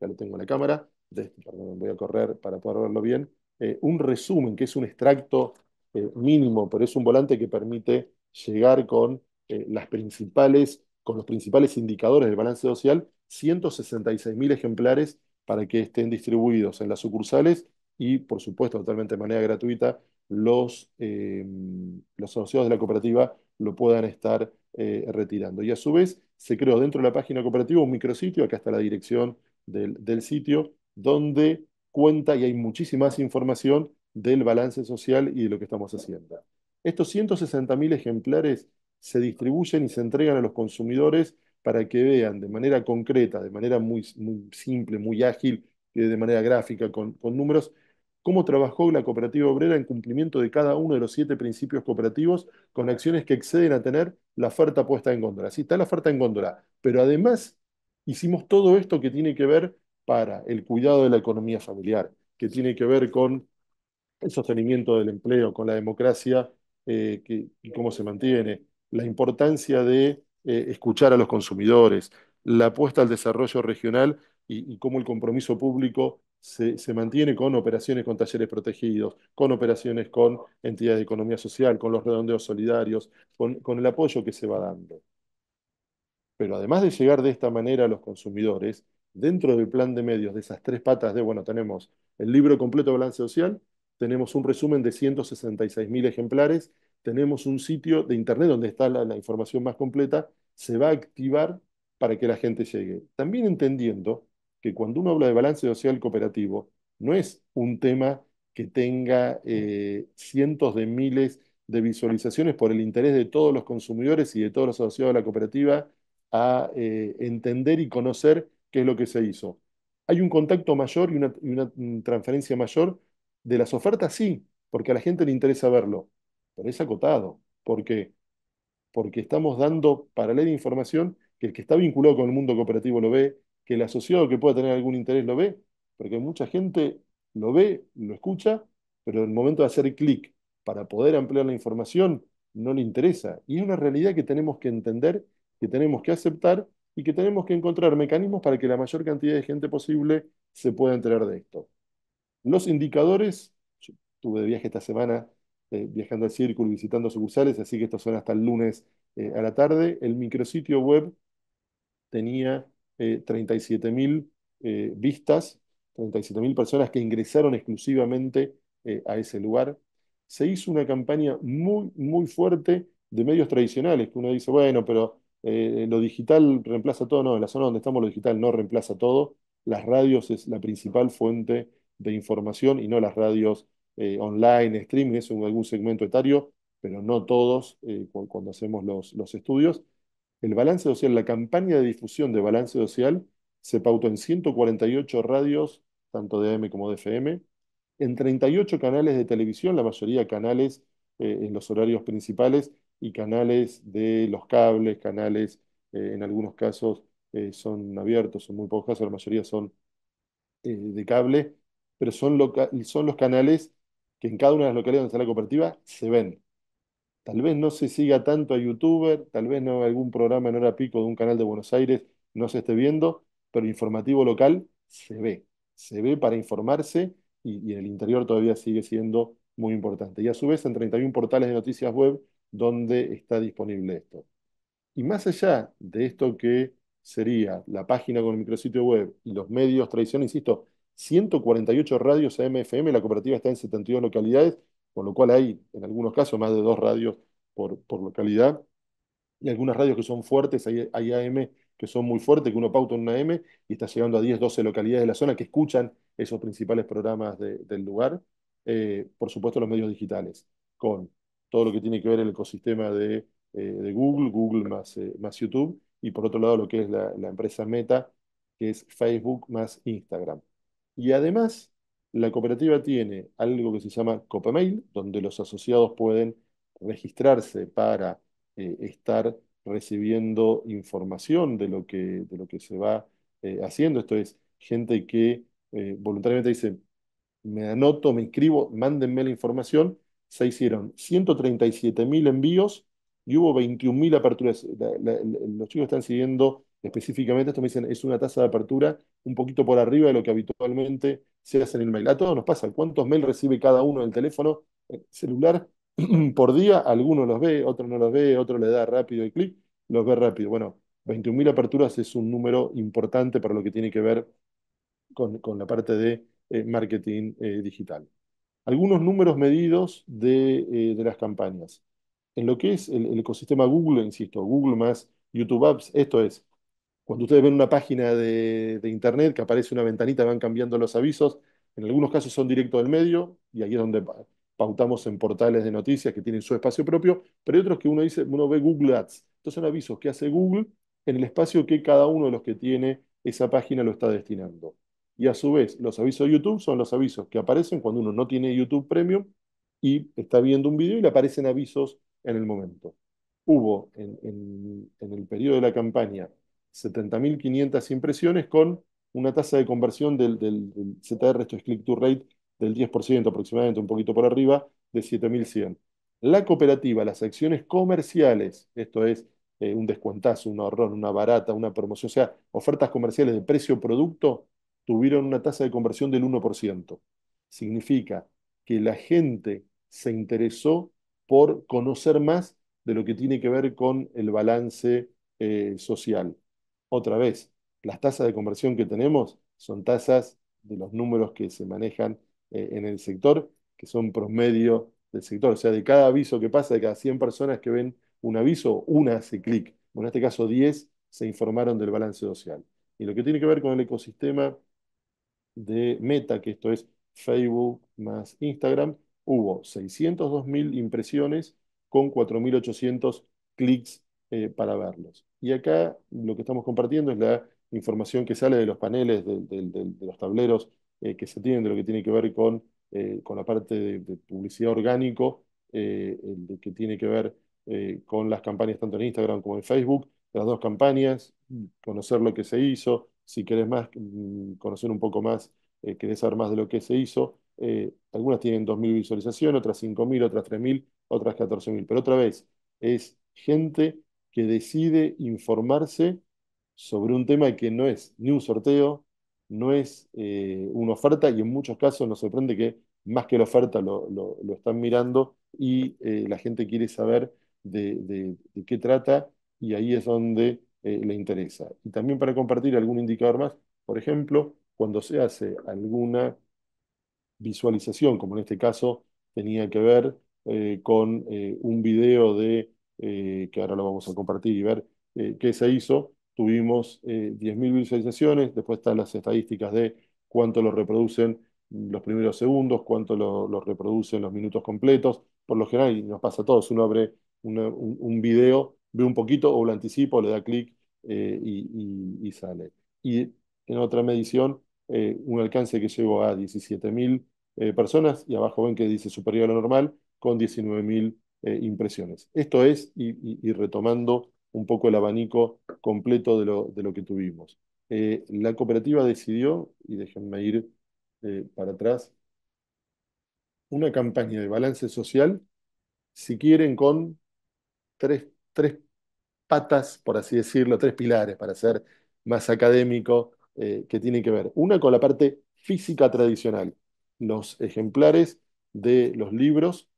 ya lo tengo en la cámara, este, voy a correr para poder verlo bien, eh, un resumen que es un extracto eh, mínimo, pero es un volante que permite llegar con eh, las principales, con los principales indicadores del balance social, 166.000 ejemplares para que estén distribuidos en las sucursales y, por supuesto, totalmente de manera gratuita, los, eh, los asociados de la cooperativa lo puedan estar eh, retirando. Y a su vez, se creó dentro de la página cooperativa un micrositio, acá está la dirección del, sitio, donde cuenta y hay muchísima más información del balance social y de lo que estamos haciendo. Estos 160.000 ejemplares se distribuyen y se entregan a los consumidores para que vean de manera concreta, de manera muy, simple, muy ágil, eh, de manera gráfica, con números, cómo trabajó la cooperativa obrera en cumplimiento de cada uno de los siete principios cooperativos con acciones que exceden a tener la oferta puesta en góndola. Sí, está la oferta en góndola, pero además hicimos todo esto que tiene que ver para el cuidado de la economía familiar, que tiene que ver con el sostenimiento del empleo, con la democracia eh, que, y cómo se mantiene, la importancia de eh, escuchar a los consumidores, la apuesta al desarrollo regional y, y cómo el compromiso público se, mantiene con operaciones con talleres protegidos, con operaciones con entidades de economía social, con los redondeos solidarios, con, el apoyo que se va dando. Pero además de llegar de esta manera a los consumidores, dentro del plan de medios de esas tres patas de, bueno, tenemos el libro completo de balance social, tenemos un resumen de 166.000 ejemplares, tenemos un sitio de internet donde está la información más completa, se va a activar para que la gente llegue. También entendiendo que cuando uno habla de balance social cooperativo, no es un tema que tenga eh, cientos de miles de visualizaciones por el interés de todos los consumidores y de todos los asociados de la cooperativa a eh, entender y conocer qué es lo que se hizo. Hay un contacto mayor y una, transferencia mayor de las ofertas, sí, porque a la gente le interesa verlo, pero es acotado. ¿Por qué? Porque estamos dando paralela información que el que está vinculado con el mundo cooperativo lo ve, que el asociado que pueda tener algún interés lo ve, porque mucha gente lo ve, lo escucha, pero en el momento de hacer clic para poder ampliar la información no le interesa. Y es una realidad que tenemos que entender, que tenemos que aceptar y que tenemos que encontrar mecanismos para que la mayor cantidad de gente posible se pueda enterar de esto. Los indicadores, yo tuve de viaje esta semana eh, viajando al círculo visitando sucursales, así que estos son hasta el lunes eh, a la tarde. El micrositio web tenía 37.000 eh, eh, vistas, 37.000 personas que ingresaron exclusivamente eh, a ese lugar. Se hizo una campaña muy, muy fuerte de medios tradicionales, que uno dice, bueno, pero lo digital reemplaza todo, no, en la zona donde estamos lo digital no reemplaza todo, las radios es la principal fuente de información y no las radios online, streaming, es un, algún segmento etario, pero no todos cuando hacemos los, los, estudios. El balance social, la campaña de difusión de balance social se pautó en 148 radios, tanto de AM como de FM, en 38 canales de televisión, la mayoría canales eh, en los horarios principales y canales de los cables, canales eh, en algunos casos eh, son abiertos, son muy pocos casos, la mayoría son de cable, pero son, son los canales que en cada una de las localidades donde está la cooperativa se ven. Tal vez no se siga tanto a youtuber, tal vez no algún programa en hora pico de un canal de Buenos Aires no se esté viendo, pero el informativo local se ve, se ve para informarse y, en el interior todavía sigue siendo muy importante. Y a su vez en 31 portales de noticias web donde está disponible esto. Y más allá de esto que sería la página con el micrositio web y los medios tradicionales, insisto, 148 radios AMFM, la cooperativa está en 72 localidades con lo cual hay en algunos casos más de dos radios por, localidad, y algunas radios que son fuertes, hay, AM que son muy fuertes, que uno pauta en una AM y está llegando a 10, 12 localidades de la zona que escuchan esos principales programas del lugar. Eh, por supuesto, los medios digitales, con todo lo que tiene que ver el ecosistema de, eh, Google, Google más, eh, más YouTube, y por otro lado lo que es la empresa Meta, que es Facebook más Instagram. Y además, la cooperativa tiene algo que se llama Copemail, donde los asociados pueden registrarse para eh, estar recibiendo información de lo que, de lo que se va eh, haciendo. Esto es gente que eh, voluntariamente dice, me anoto, me inscribo, mándenme la información. Se hicieron 137.000 envíos y hubo 21 mil aperturas. los chicos están siguiendo específicamente, esto me dicen, es una tasa de apertura un poquito por arriba de lo que habitualmente se hace en el mail. A todos nos pasa, ¿cuántos mails recibe cada uno del teléfono eh, celular [CLEARS THROAT] por día? Algunos los ve, otro no los ve, otro le da rápido el clic, los ve rápido. Bueno, 21.000 aperturas es un número importante para lo que tiene que ver con, la parte de eh, marketing eh, digital. Algunos números medidos de, las campañas. En lo que es el, el ecosistema Google, insisto, Google más YouTube Apps, esto es cuando ustedes ven una página de, internet que aparece una ventanita, van cambiando los avisos. En algunos casos son directo del medio, y ahí es donde pautamos en portales de noticias que tienen su espacio propio, pero hay otros que uno dice, uno ve Google Ads. Entonces son avisos que hace Google en el espacio que cada uno de los que tiene esa página lo está destinando. Y a su vez, los avisos de YouTube son los avisos que aparecen cuando uno no tiene YouTube Premium y está viendo un video y le aparecen avisos en el momento. Hubo en, en el periodo de la campaña 70.500 impresiones con una tasa de conversión del, del, ZR, esto es click-to rate, del 10% aproximadamente, un poquito por arriba, de 7.100. La cooperativa, las acciones comerciales, esto es eh, un descuentazo, un ahorrón, una barata, una promoción, o sea, ofertas comerciales de precio-producto, tuvieron una tasa de conversión del 1%. Significa que la gente se interesó por conocer más de lo que tiene que ver con el balance eh, social. Otra vez, las tasas de conversión que tenemos son tasas de los números que se manejan eh, en el sector, que son promedio del sector. O sea, de cada aviso que pasa, de cada 100 personas que ven un aviso, una hace clic. Bueno, en este caso 10 se informaron del balance social. Y lo que tiene que ver con el ecosistema de Meta, que esto es Facebook más Instagram, hubo 602.000 impresiones con 4.800 clics eh, para verlos. Y acá lo que estamos compartiendo es la información que sale de los paneles, de, los tableros eh, que se tienen, de lo que tiene que ver con, eh, con la parte de, publicidad orgánico, el que tiene que ver con las campañas tanto en Instagram como en Facebook, las dos campañas, mm, conocer lo que se hizo, si querés más, mm, conocer un poco más, querés saber más de lo que se hizo. algunas tienen 2.000 visualizaciones, otras 5.000, otras 3.000, otras 14.000, pero otra vez es gente que decide informarse sobre un tema que no es ni un sorteo, no es eh, una oferta y en muchos casos nos sorprende que más que la oferta lo, están mirando y eh, la gente quiere saber de, qué trata y ahí es donde eh, le interesa. Y también para compartir algún indicador más, por ejemplo, cuando se hace alguna visualización, como en este caso tenía que ver con un video de eh, que ahora lo vamos a compartir y ver eh, qué se hizo. Tuvimos 10.000 eh, visualizaciones, después están las estadísticas de cuánto lo reproducen los primeros segundos, cuánto lo, reproducen los minutos completos. Por lo general, y nos pasa a todos, uno abre un, video, ve un poquito o lo anticipo, le da clic y, sale. Y en otra medición, un alcance que llegó a 17.000 personas y abajo ven que dice superior a lo normal con 19.000 eh, impresiones. Esto es, y, retomando un poco el abanico completo de lo, de lo que tuvimos. Eh, la cooperativa decidió, y déjenme ir eh, para atrás, una campaña de balance social, si quieren, con tres, patas, por así decirlo, tres pilares, para ser más académico, que tiene que ver. Una con la parte física tradicional, los ejemplares de los libros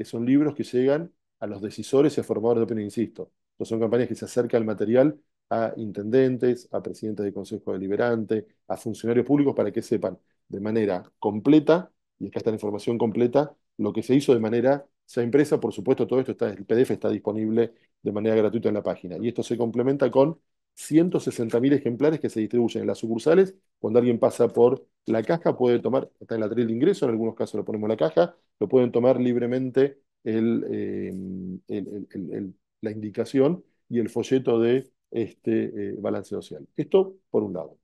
que son libros que llegan a los decisores y a formadores de opinión, insisto. son campañas que se acercan al material a intendentes, a presidentes de consejo deliberante, a funcionarios públicos para que sepan de manera completa, y acá está la información completa, lo que se hizo de manera ha impresa, por supuesto todo esto está, el PDF está disponible de manera gratuita en la página. Y esto se complementa con 160.000 ejemplares que se distribuyen en las sucursales. Cuando alguien pasa por la caja, puede tomar, está en la tril de ingreso, en algunos casos lo ponemos en la caja, lo pueden tomar libremente eh, la indicación y el folleto de este eh, balance social. Esto por un lado.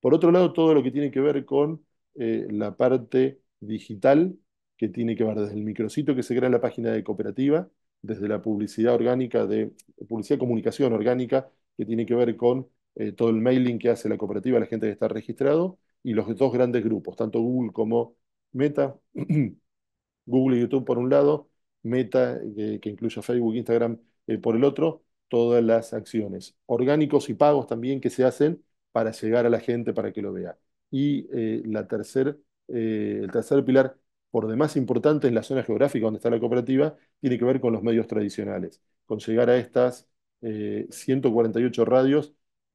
Por otro lado, todo lo que tiene que ver con eh, la parte digital, que tiene que ver desde el microcito que se crea en la página de cooperativa, desde la publicidad orgánica, de publicidad comunicación orgánica que tiene que ver con eh, todo el mailing que hace la cooperativa, la gente que está registrado, y los dos grandes grupos, tanto Google como Meta, [CLEARS THROAT] Google y YouTube por un lado, Meta, que incluye Facebook, Instagram eh, por el otro, todas las acciones, orgánicos y pagos también que se hacen para llegar a la gente para que lo vea. Y eh, la el tercer pilar por demás importante en la zona geográfica donde está la cooperativa, tiene que ver con los medios tradicionales, con llegar a estas 148 eh, radios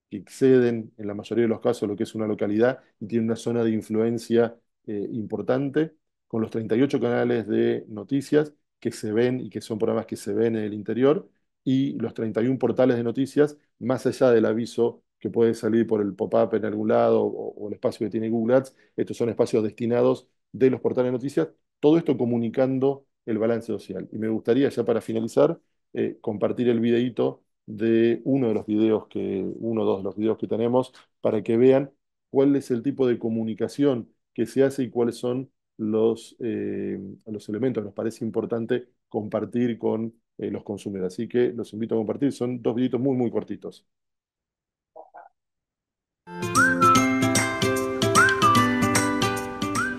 que exceden en la mayoría de los casos lo que es una localidad y tiene una zona de influencia eh, importante, con los 38 canales de noticias que se ven y que son programas que se ven en el interior y los 31 portales de noticias, más allá del aviso que puede salir por el pop-up en algún lado o, el espacio que tiene Google Ads, estos son espacios destinados de los portales de noticias, todo esto comunicando el balance social. Y me gustaría ya para finalizar eh, compartir el videíto de uno de los videos que, uno o dos de los videos que tenemos, para que vean cuál es el tipo de comunicación que se hace y cuáles son los, eh, los elementos. Nos parece importante compartir con eh, los consumidores. Así que los invito a compartir. Son dos videitos muy, muy cortitos.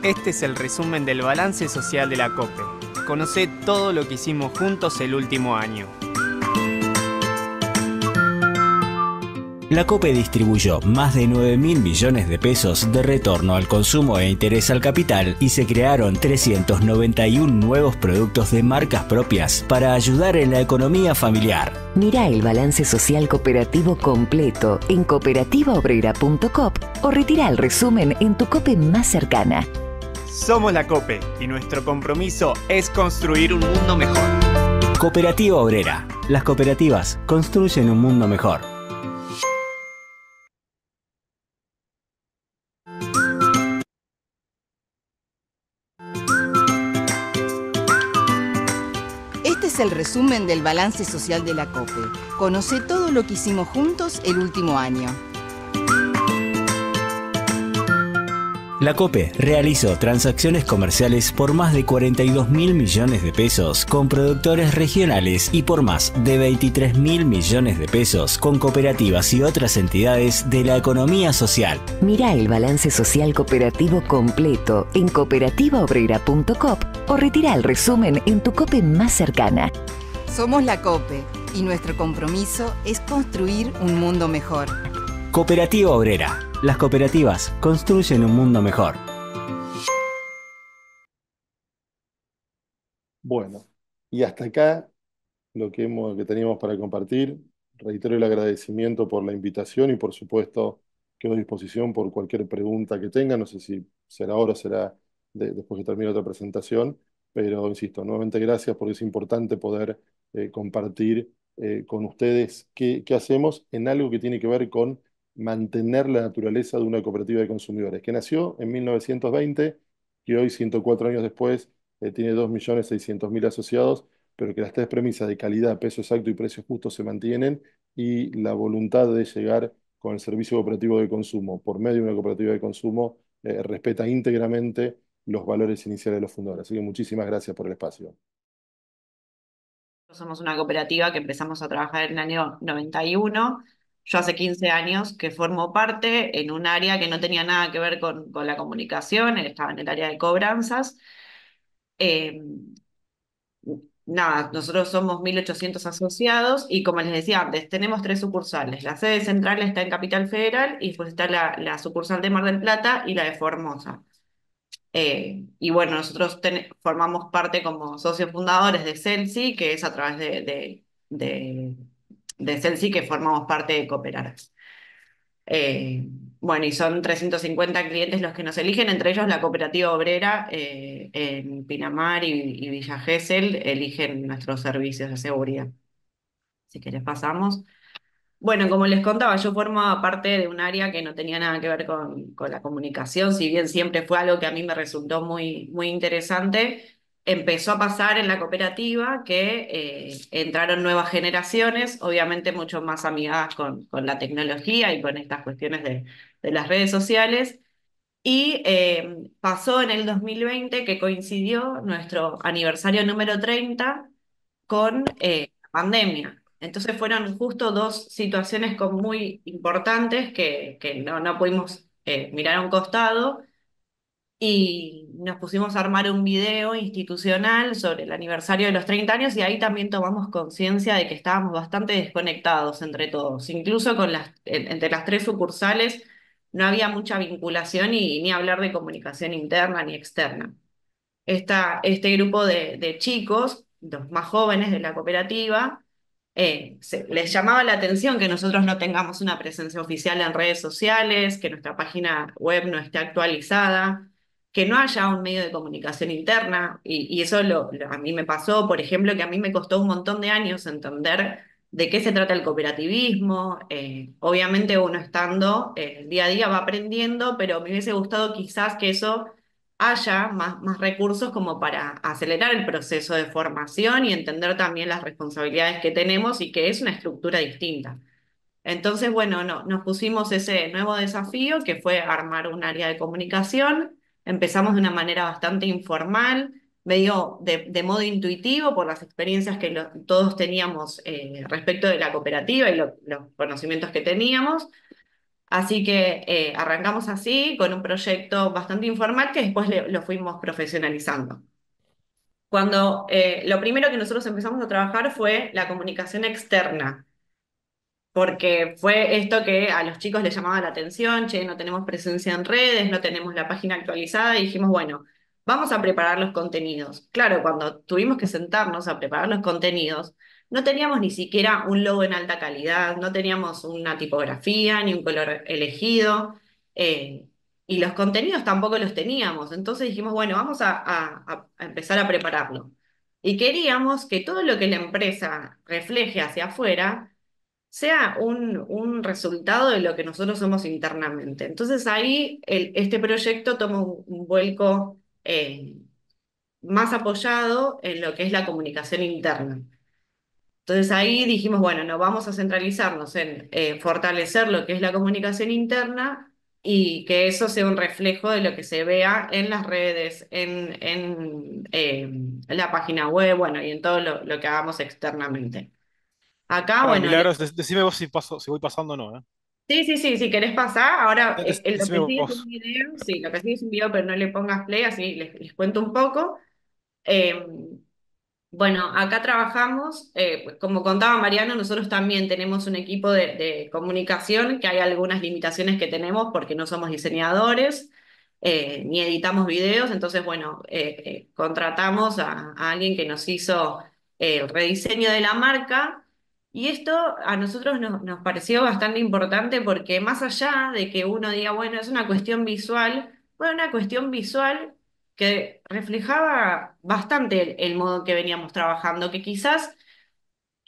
Este es el resumen del balance social de la COPE. Conoce todo lo que hicimos juntos el último año. la COPE distribuyó más de 9 mil millones de pesos de retorno al consumo e interés al capital y se crearon 391 nuevos productos de marcas propias para ayudar en la economía familiar. Mira el balance social cooperativo completo en cooperativaobrera.com o retira el resumen en tu COPE más cercana. Somos la COPE y nuestro compromiso es construir un mundo mejor. Cooperativa Obrera. Las cooperativas construyen un mundo mejor. el resumen del balance social de la COPE. Conoce todo lo que hicimos juntos el último año. La COPE realizó transacciones comerciales por más de 42 mil millones de pesos con productores regionales y por más de 23 mil millones de pesos con cooperativas y otras entidades de la economía social. Mira el balance social cooperativo completo en cooperativaobrera.com o retira el resumen en tu COPE más cercana. Somos la COPE y nuestro compromiso es construir un mundo mejor. Cooperativa Obrera las cooperativas construyen un mundo mejor.
Bueno, y hasta acá lo que, hemos, teníamos para compartir. Reitero el agradecimiento por la invitación y por supuesto quedo a disposición por cualquier pregunta que tenga. No sé si será ahora o será después que termine otra presentación, pero insisto, nuevamente gracias porque es importante poder eh, compartir eh, con ustedes qué hacemos en algo que tiene que ver con mantener la naturaleza de una cooperativa de consumidores, que nació en 1920, que hoy, 104 años después, eh, tiene 2.600.000 asociados, pero que las tres premisas de calidad, peso exacto y precios justos se mantienen y la voluntad de llegar con el servicio cooperativo de consumo por medio de una cooperativa de consumo eh, respeta íntegramente los valores iniciales de los fundadores. Así que muchísimas gracias por el espacio.
Somos una cooperativa que empezamos a trabajar en el año 91 yo hace 15 años que formo parte en un área que no tenía nada que ver con, la comunicación, estaba en el área de cobranzas. Em, nada, nosotros somos 1.800 asociados y como les decía antes, tenemos tres sucursales. La sede central está en Capital Federal y pues está la, sucursal de Mar del Plata y la de Formosa. Eh, y bueno, nosotros formamos parte como socios fundadores de Celsi, que es a través de de Celsi que formamos parte de Cooperar. Eh, bueno, y son 350 clientes los que nos eligen, entre ellos la cooperativa obrera eh, en Pinamar y, Villa Gesell eligen nuestros servicios de seguridad. Así que les pasamos. Bueno, como les contaba, yo formaba parte de un área que no tenía nada que ver con, con la comunicación, si bien siempre fue algo que a mí me resultó muy, muy interesante, empezó a pasar en la cooperativa que eh, entraron nuevas generaciones, obviamente mucho más amigadas con, con la tecnología y con estas cuestiones de, las redes sociales. Y eh, pasó en el 2020 que coincidió nuestro aniversario número 30 con eh, la pandemia. Entonces fueron justo dos situaciones muy importantes que, no, no pudimos mirar a un costado y nos pusimos a armar un video institucional sobre el aniversario de los 30 años y ahí también tomamos conciencia de que estábamos bastante desconectados entre todos, incluso con las, entre las tres sucursales no había mucha vinculación y ni hablar de comunicación interna ni externa. este grupo de, chicos, los más jóvenes de la cooperativa, eh, les llamaba la atención que nosotros no tengamos una presencia oficial en redes sociales, que nuestra página web no esté actualizada, que no haya un medio de comunicación interna. Y, eso lo, a mí me pasó, por ejemplo, que a mí me costó un montón de años entender de qué se trata el cooperativismo. Eh, obviamente uno estando eh, día a día va aprendiendo, pero me hubiese gustado quizás que eso haya más, más recursos como para acelerar el proceso de formación y entender también las responsabilidades que tenemos y que es una estructura distinta. Entonces, bueno, no, nos pusimos ese nuevo desafío que fue armar un área de comunicación Empezamos de una manera bastante informal, medio de, modo intuitivo por las experiencias que todos teníamos eh, respecto de la cooperativa y los conocimientos que teníamos. Así que eh, arrancamos así con un proyecto bastante informal que después lo fuimos profesionalizando. Cuando eh, lo primero que nosotros empezamos a trabajar fue la comunicación externa, porque fue esto que a los chicos les llamaba la atención, che, no tenemos presencia en redes, no tenemos la página actualizada, y dijimos, bueno, vamos a preparar los contenidos. Claro, cuando tuvimos que sentarnos a preparar los contenidos, no teníamos ni siquiera un logo en alta calidad, no teníamos una tipografía, ni un color elegido, eh, y los contenidos tampoco los teníamos. Entonces dijimos, bueno, vamos a empezar a prepararlo. Y queríamos que todo lo que la empresa refleje hacia afuera, sea un, un, resultado de lo que nosotros somos internamente. Entonces ahí este proyecto toma un, vuelco eh, más apoyado en lo que es la comunicación interna. Entonces ahí dijimos, bueno, nos vamos a centralizarnos en eh, fortalecer lo que es la comunicación interna y que eso sea un reflejo de lo que se vea en las redes, en, eh, la página web, bueno, y en todo lo que hagamos externamente. Acá, bueno. Milagros,
decime vos si, si voy pasando o no, ¿eh?
Sí, sí, sí, si querés pasar, ahora el, eh, lo que un video, sí, lo que es un video, pero no le pongas play, así les, cuento un poco. Em, bueno, acá trabajamos, eh, pues, como contaba Mariano, nosotros también tenemos un equipo de, comunicación, que hay algunas limitaciones que tenemos porque no somos diseñadores, ni editamos videos, entonces, bueno, contratamos a, alguien que nos hizo el rediseño de la marca y esto a nosotros nos, pareció bastante importante porque más allá de que uno diga, bueno, es una cuestión visual, fue una cuestión visual que reflejaba bastante el, modo modo que veníamos trabajando, que quizás,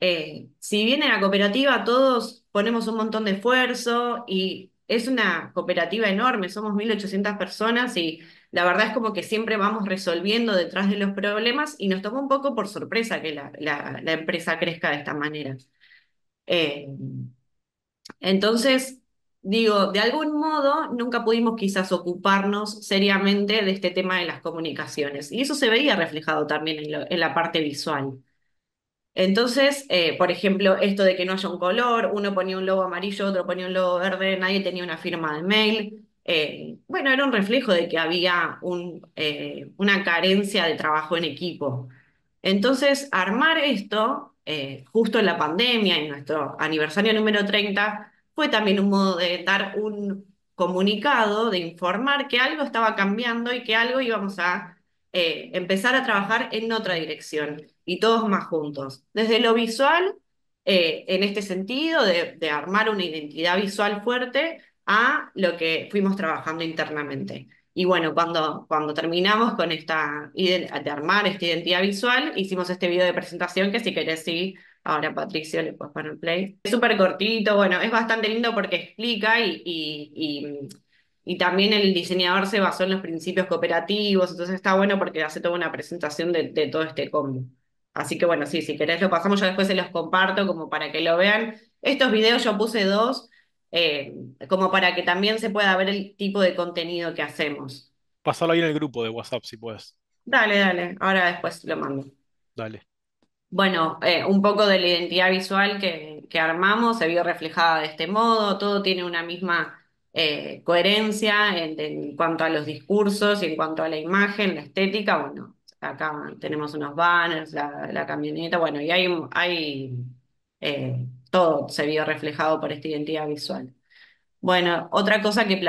eh, si bien en la cooperativa todos ponemos un montón de esfuerzo y es una cooperativa enorme, somos 1.800 personas y la verdad es como que siempre vamos resolviendo detrás de los problemas y nos tomó un poco por sorpresa que la empresa crezca de esta manera. Eh, entonces, digo, de algún modo nunca pudimos quizás ocuparnos seriamente de este tema de las comunicaciones. Y eso se veía reflejado también en, la parte visual. Entonces, eh, por ejemplo, esto de que no haya un color, uno ponía un logo amarillo, otro ponía un logo verde, nadie tenía una firma de mail. Eh, bueno, era un reflejo de que había una carencia de trabajo en equipo. Entonces, armar esto eh, justo en la pandemia, en nuestro aniversario número 30, fue también un modo de dar un comunicado, de informar que algo estaba cambiando y que algo íbamos a eh, empezar a trabajar en otra dirección y todos más juntos. Desde lo visual, eh, en este sentido, de armar una identidad visual fuerte a lo que fuimos trabajando internamente. Y bueno, cuando, cuando terminamos con esta, de armar esta identidad visual, hicimos este video de presentación que si querés, sí, ahora Patricio le puedes poner play. Es súper cortito, bueno, es bastante lindo porque explica y, y, también el diseñador se basó en los principios cooperativos, entonces está bueno porque hace toda una presentación de, de todo este combo. Así que bueno, sí, si querés lo pasamos, yo después se los comparto como para que lo vean. Estos videos yo puse dos, eh, como para que también se pueda ver el tipo de contenido que hacemos.
Pásalo ahí en el grupo de WhatsApp si puedes.
Dale, dale, ahora después lo mando. Dale. Bueno, eh, un poco de la identidad visual que, armamos se vio reflejada de este modo, todo tiene una misma eh, coherencia en, cuanto a los discursos y en cuanto a la imagen, la estética, bueno, acá tenemos unos banners, la, camioneta, bueno, y hay, hay todo se vio reflejado por esta identidad visual. Bueno, otra cosa que,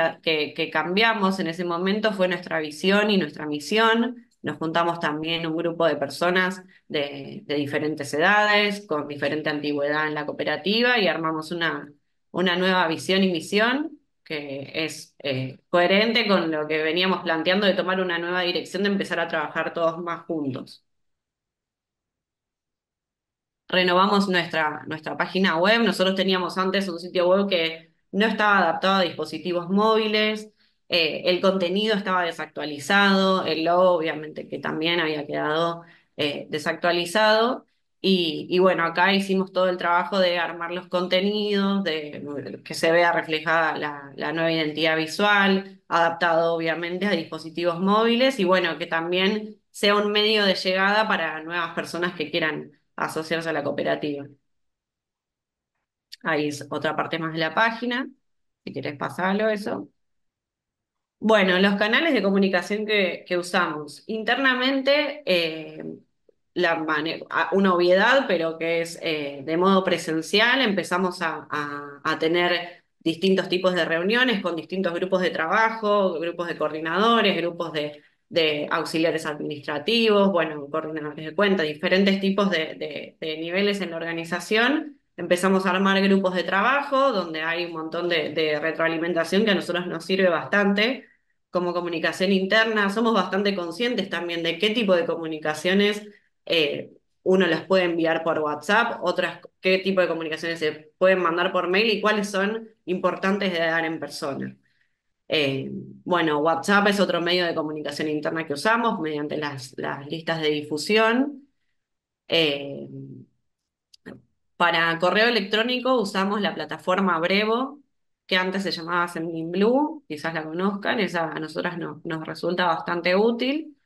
que, cambiamos en ese momento fue nuestra visión y nuestra misión. Nos juntamos también un grupo de personas de, diferentes edades, con diferente antigüedad en la cooperativa y armamos una, una nueva visión y misión que es eh, coherente con lo que veníamos planteando de tomar una nueva dirección, de empezar a trabajar todos más juntos renovamos nuestra, nuestra página web. Nosotros teníamos antes un sitio web que no estaba adaptado a dispositivos móviles, eh, el contenido estaba desactualizado, el logo obviamente que también había quedado eh, desactualizado. Y, bueno, acá hicimos todo el trabajo de armar los contenidos, de que se vea reflejada la, la nueva identidad visual, adaptado obviamente a dispositivos móviles y bueno, que también sea un medio de llegada para nuevas personas que quieran asociarse a la cooperativa. Ahí es otra parte más de la página, si querés pasarlo eso. Bueno, los canales de comunicación que, usamos. Internamente, eh, una obviedad, pero que es eh, de modo presencial, empezamos a tener distintos tipos de reuniones con distintos grupos de trabajo, grupos de coordinadores, grupos de de auxiliares administrativos, bueno, coordinadores de cuenta, diferentes tipos de, niveles en la organización. Empezamos a armar grupos de trabajo donde hay un montón de, retroalimentación que a nosotros nos sirve bastante como comunicación interna. Somos bastante conscientes también de qué tipo de comunicaciones eh, uno las puede enviar por WhatsApp, otras qué tipo de comunicaciones se pueden mandar por mail y cuáles son importantes de dar en persona. Eh, bueno, WhatsApp es otro medio de comunicación interna que usamos mediante las, listas de difusión. Eh, para correo electrónico usamos la plataforma Brevo, que antes se llamaba Sendinblue, quizás la conozcan, esa a nosotras nos resulta bastante útil.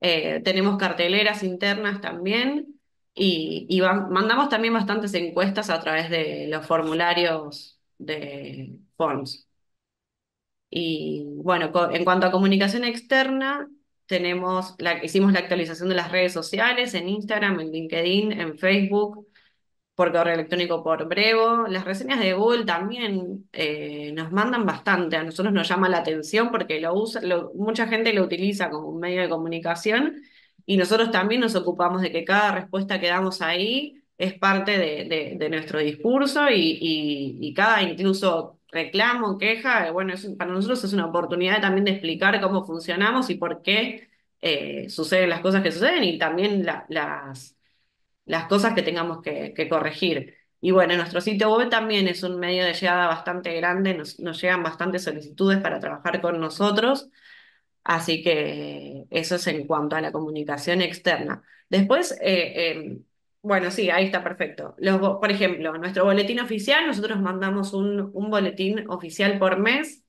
Eh, tenemos carteleras internas también y, mandamos también bastantes encuestas a través de los formularios de Forms. Y bueno, en cuanto a comunicación externa, tenemos la, hicimos la actualización de las redes sociales en Instagram, en LinkedIn, en Facebook, por correo electrónico por Brevo. Las reseñas de Google también eh, nos mandan bastante, a nosotros nos llama la atención porque lo usa, mucha gente lo utiliza como un medio de comunicación y nosotros también nos ocupamos de que cada respuesta que damos ahí es parte de, nuestro discurso y, y, y cada incluso reclamo, queja, eh, bueno, para nosotros es una oportunidad también de explicar cómo funcionamos y por qué eh, suceden las cosas que suceden y también las, las cosas que tengamos que, corregir. Y bueno, nuestro sitio web también es un medio de llegada bastante grande, nos, llegan bastantes solicitudes para trabajar con nosotros. Así que eso es en cuanto a la comunicación externa. Después, eh, em, bueno, sí, ahí está perfecto. por ejemplo, nuestro boletín oficial, nosotros mandamos un, boletín oficial por mes,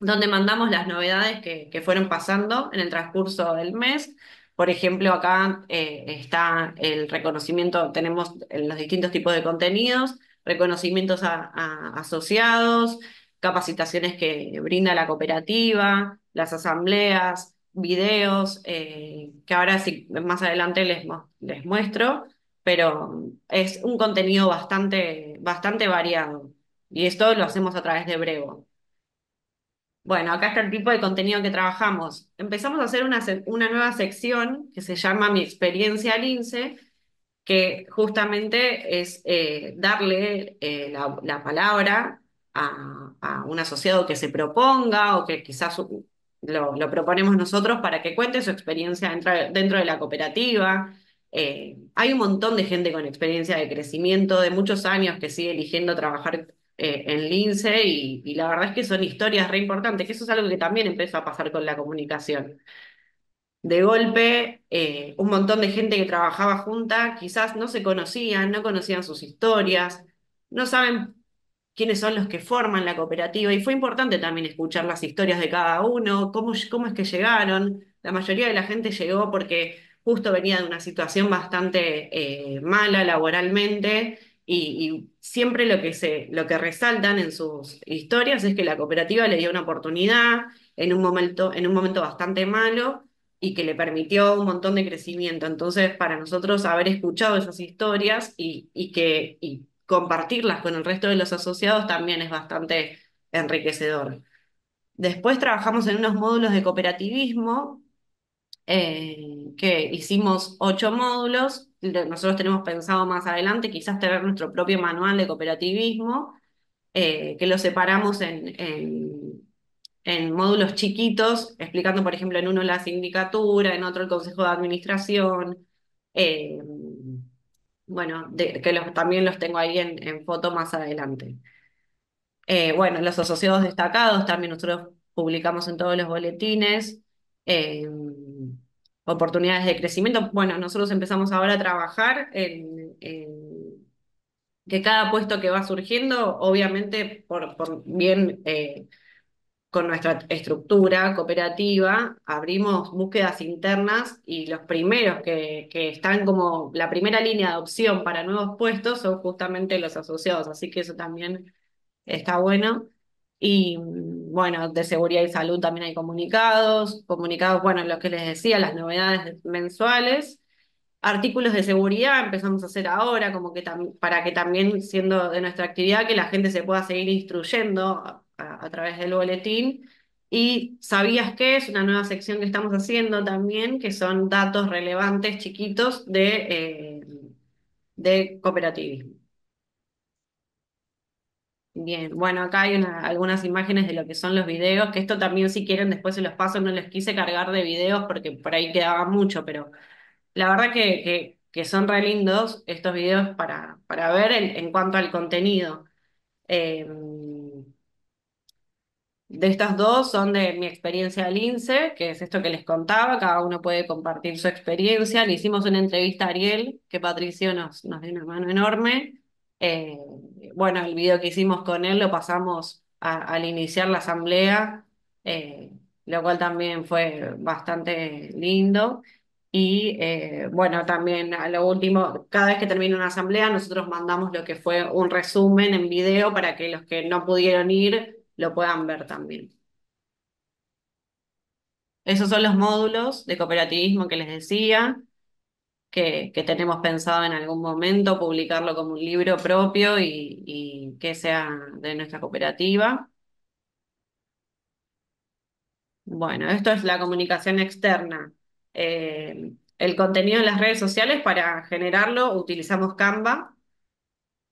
donde mandamos las novedades que, fueron pasando en el transcurso del mes. Por ejemplo, acá eh, está el reconocimiento, tenemos los distintos tipos de contenidos, reconocimientos a, asociados, capacitaciones que brinda la cooperativa, las asambleas, videos, eh, que ahora sí, más adelante les, les muestro pero es un contenido bastante, bastante variado. Y esto lo hacemos a través de Brevo. Bueno, acá está el tipo de contenido que trabajamos. Empezamos a hacer una, nueva sección que se llama Mi experiencia al que justamente es eh, darle eh, la, palabra a, un asociado que se proponga o que quizás lo, proponemos nosotros para que cuente su experiencia dentro de la cooperativa, eh, hay un montón de gente con experiencia de crecimiento de muchos años que sigue eligiendo trabajar eh, en Lince y, la verdad es que son historias re importantes, que eso es algo que también empezó a pasar con la comunicación. De golpe, eh, un montón de gente que trabajaba junta quizás no se conocían, no conocían sus historias, no saben quiénes son los que forman la cooperativa y fue importante también escuchar las historias de cada uno, cómo es que llegaron. La mayoría de la gente llegó porque justo venía de una situación bastante eh, mala laboralmente y, siempre lo que, se, lo que resaltan en sus historias es que la cooperativa le dio una oportunidad en un momento, en un momento bastante malo y que le permitió un montón de crecimiento. Entonces, para nosotros haber escuchado esas historias y, que, compartirlas con el resto de los asociados también es bastante enriquecedor. Después trabajamos en unos módulos de cooperativismo. Eh, que hicimos ocho módulos, nosotros tenemos pensado más adelante quizás tener nuestro propio manual de cooperativismo, eh, que lo separamos en, en, módulos chiquitos, explicando, por ejemplo, en uno la sindicatura, en otro el consejo de administración. Eh, bueno, que también los tengo ahí en, foto más adelante. Eh, bueno, los asociados destacados también nosotros publicamos en todos los boletines oportunidades de crecimiento. Bueno, nosotros empezamos ahora a trabajar en, que cada puesto que va surgiendo, obviamente, por, bien eh, con nuestra estructura cooperativa, abrimos búsquedas internas y los primeros que están como la primera línea de opción para nuevos puestos son justamente los asociados, así que eso también está bueno. Y mm, bueno, de seguridad y salud también hay comunicados, comunicados, bueno, lo que les decía, las novedades mensuales, artículos de seguridad empezamos a hacer ahora, como que para que también siendo de nuestra actividad, que la gente se pueda seguir instruyendo a, través del boletín. Y sabías que es una nueva sección que estamos haciendo también, que son datos relevantes, chiquitos, de, eh, de cooperativismo. Bien, bueno, acá hay algunas imágenes de lo que son los videos, que esto también si quieren después se los paso, no les quise cargar de videos porque por ahí quedaba mucho, pero la verdad que, son re lindos estos videos para, para ver en, cuanto al contenido. Em, de estas dos son de mi experiencia al INSE, que es esto que les contaba, cada uno puede compartir su experiencia. Le hicimos una entrevista a Ariel, que Patricio nos, nos dio una mano enorme. Eh, bueno, el video que hicimos con él lo pasamos al iniciar la asamblea, eh, lo cual también fue bastante lindo. Y eh, bueno, también a lo último, cada vez que termina una asamblea, nosotros mandamos lo que fue un resumen en video para que los que no pudieron ir lo puedan ver también. Esos son los módulos de cooperativismo que les decía que, tenemos pensado en algún momento publicarlo como un libro propio y, que sea de nuestra cooperativa. Bueno, esto es la comunicación externa. Eh, el contenido en las redes sociales, para generarlo, utilizamos Canva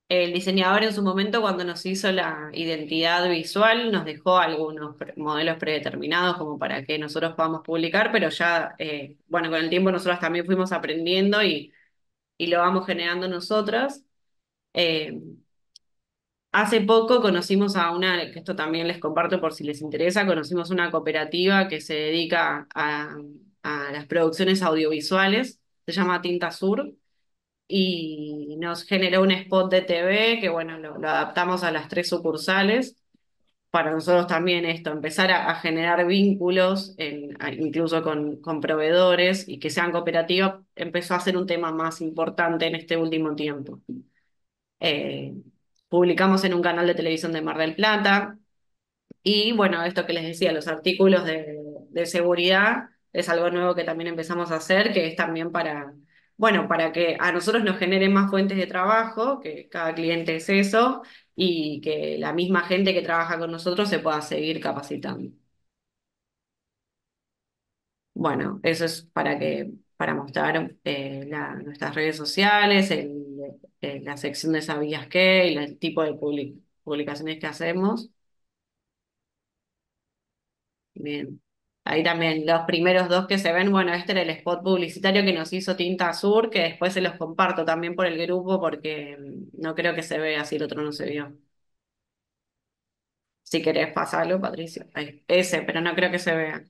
el diseñador en su momento, cuando nos hizo la identidad visual, nos dejó algunos modelos predeterminados como para que nosotros podamos publicar, pero ya, eh, bueno, con el tiempo nosotros también fuimos aprendiendo y, y lo vamos generando nosotras. Eh, hace poco conocimos a una, que esto también les comparto por si les interesa, conocimos una cooperativa que se dedica a, a las producciones audiovisuales, se llama Tinta Sur y nos generó un spot de TV que, bueno, lo, adaptamos a las tres sucursales. Para nosotros también esto, empezar a, generar vínculos, incluso con, proveedores y que sean cooperativas, empezó a ser un tema más importante en este último tiempo. Eh, publicamos en un canal de televisión de Mar del Plata y, bueno, esto que les decía, los artículos de seguridad es algo nuevo que también empezamos a hacer, que es también para bueno, para que a nosotros nos generen más fuentes de trabajo, que cada cliente es eso, y que la misma gente que trabaja con nosotros se pueda seguir capacitando. Bueno, eso es para que para mostrar eh, nuestras redes sociales, eh, la sección de sabías qué, y el tipo de publicaciones que hacemos. Bien. Ahí también los primeros dos que se ven, bueno, este era el spot publicitario que nos hizo Tinta Sur, que después se los comparto también por el grupo porque mm, no creo que se vea si el otro no se vio. Si querés pasarlo, Patricio. Ese, pero no creo que se vea.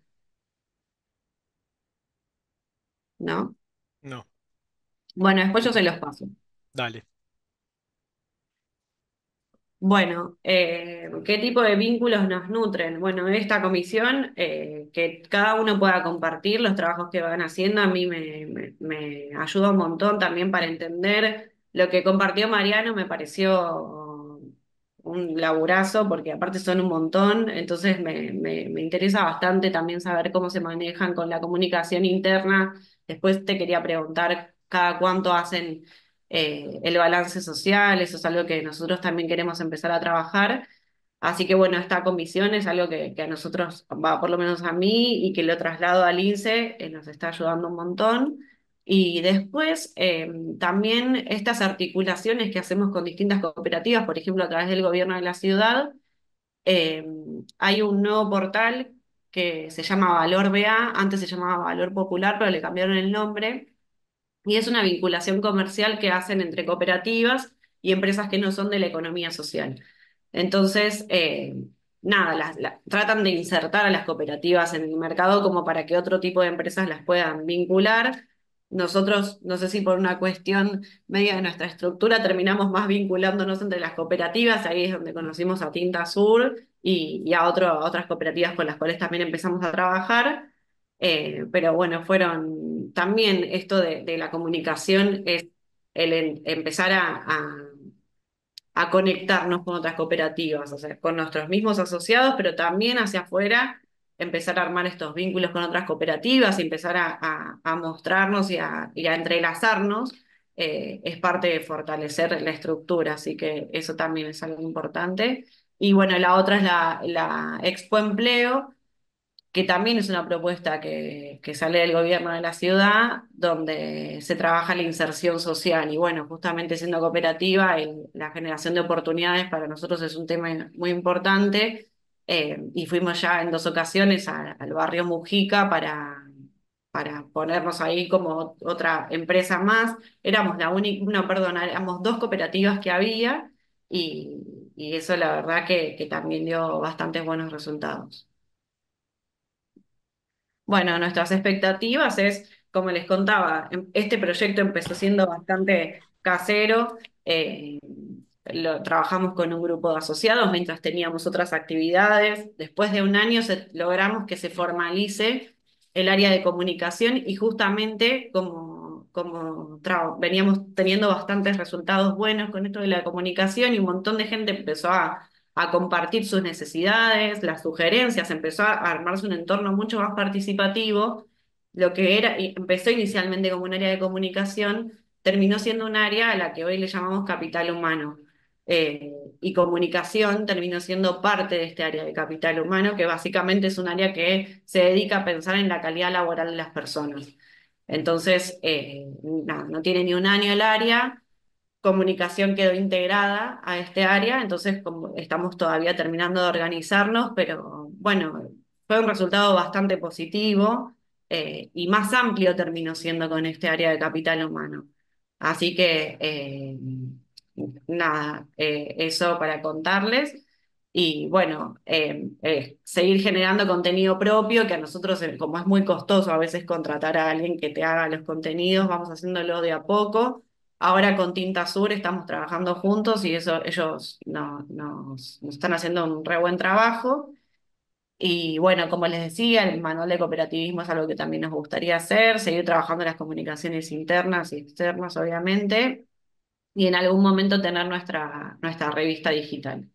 ¿No? No. Bueno, después yo se los paso. Dale. Bueno, eh, ¿qué tipo de vínculos nos nutren? Bueno, esta comisión, eh, que cada uno pueda compartir los trabajos que van haciendo, a mí me, me, ayuda un montón también para entender lo que compartió Mariano, me pareció un laburazo, porque aparte son un montón, entonces me, me interesa bastante también saber cómo se manejan con la comunicación interna. Después te quería preguntar cada cuánto hacen eh, el balance social, eso es algo que nosotros también queremos empezar a trabajar. Así que bueno, esta comisión es algo que, a nosotros, va por lo menos a mí, y que lo traslado al INSE, eh, nos está ayudando un montón. Y después, eh, también estas articulaciones que hacemos con distintas cooperativas, por ejemplo, a través del gobierno de la ciudad, hay un nuevo portal que se llama Valor BA, antes se llamaba Valor Popular, pero le cambiaron el nombre, y es una vinculación comercial que hacen entre cooperativas y empresas que no son de la economía social. Entonces, eh, nada, las, tratan de insertar a las cooperativas en el mercado como para que otro tipo de empresas las puedan vincular. Nosotros, no sé si por una cuestión media de nuestra estructura, terminamos más vinculándonos entre las cooperativas, ahí es donde conocimos a Tinta Sur y, a otras cooperativas con las cuales también empezamos a trabajar. Eh, pero bueno, fueron también esto de, la comunicación es el empezar a, conectarnos con otras cooperativas, con nuestros mismos asociados, pero también hacia afuera empezar a armar estos vínculos con otras cooperativas y empezar a, mostrarnos y a, entrelazarnos. Eh, es parte de fortalecer la estructura, así que eso también es algo importante. Y bueno, la otra es la Expo Empleo, que también es una propuesta que, sale del gobierno de la ciudad, donde se trabaja la inserción social. Y bueno, justamente siendo cooperativa, la generación de oportunidades para nosotros es un tema muy importante. Eh, y fuimos ya en dos ocasiones al barrio Mujica para, para ponernos ahí como otra empresa más. Éramos la única, éramos dos cooperativas que había y, eso la verdad que también dio bastantes buenos resultados. Bueno, nuestras expectativas es, como les contaba, este proyecto empezó siendo bastante casero. Eh, lo trabajamos con un grupo de asociados mientras teníamos otras actividades. Después de un año logramos que se formalice el área de comunicación y justamente como, como veníamos teniendo bastantes resultados buenos con esto de la comunicación y un montón de gente empezó a a compartir sus necesidades, las sugerencias, empezó a armarse un entorno mucho más participativo, lo que era, empezó inicialmente como un área de comunicación, terminó siendo un área a la que hoy le llamamos capital humano. Eh, y comunicación terminó siendo parte de este área de capital humano, que básicamente es un área que se dedica a pensar en la calidad laboral de las personas. Entonces, eh, no tiene ni un año el área, comunicación quedó integrada a este área, entonces como estamos todavía terminando de organizarnos, pero bueno, fue un resultado bastante positivo eh, y más amplio terminó siendo con este área de capital humano. Así que eh, nada, eh, eso para contarles. Y bueno, seguir generando contenido propio, que a nosotros, como es muy costoso a veces contratar a alguien que te haga los contenidos, vamos haciéndolo de a poco Ahora con Tinta Sur estamos trabajando juntos y eso ellos nos, están haciendo un re buen trabajo. Y bueno, como les decía, el manual de cooperativismo es algo que también nos gustaría hacer, seguir trabajando en las comunicaciones internas y externas, obviamente, y en algún momento tener nuestra, nuestra revista digital.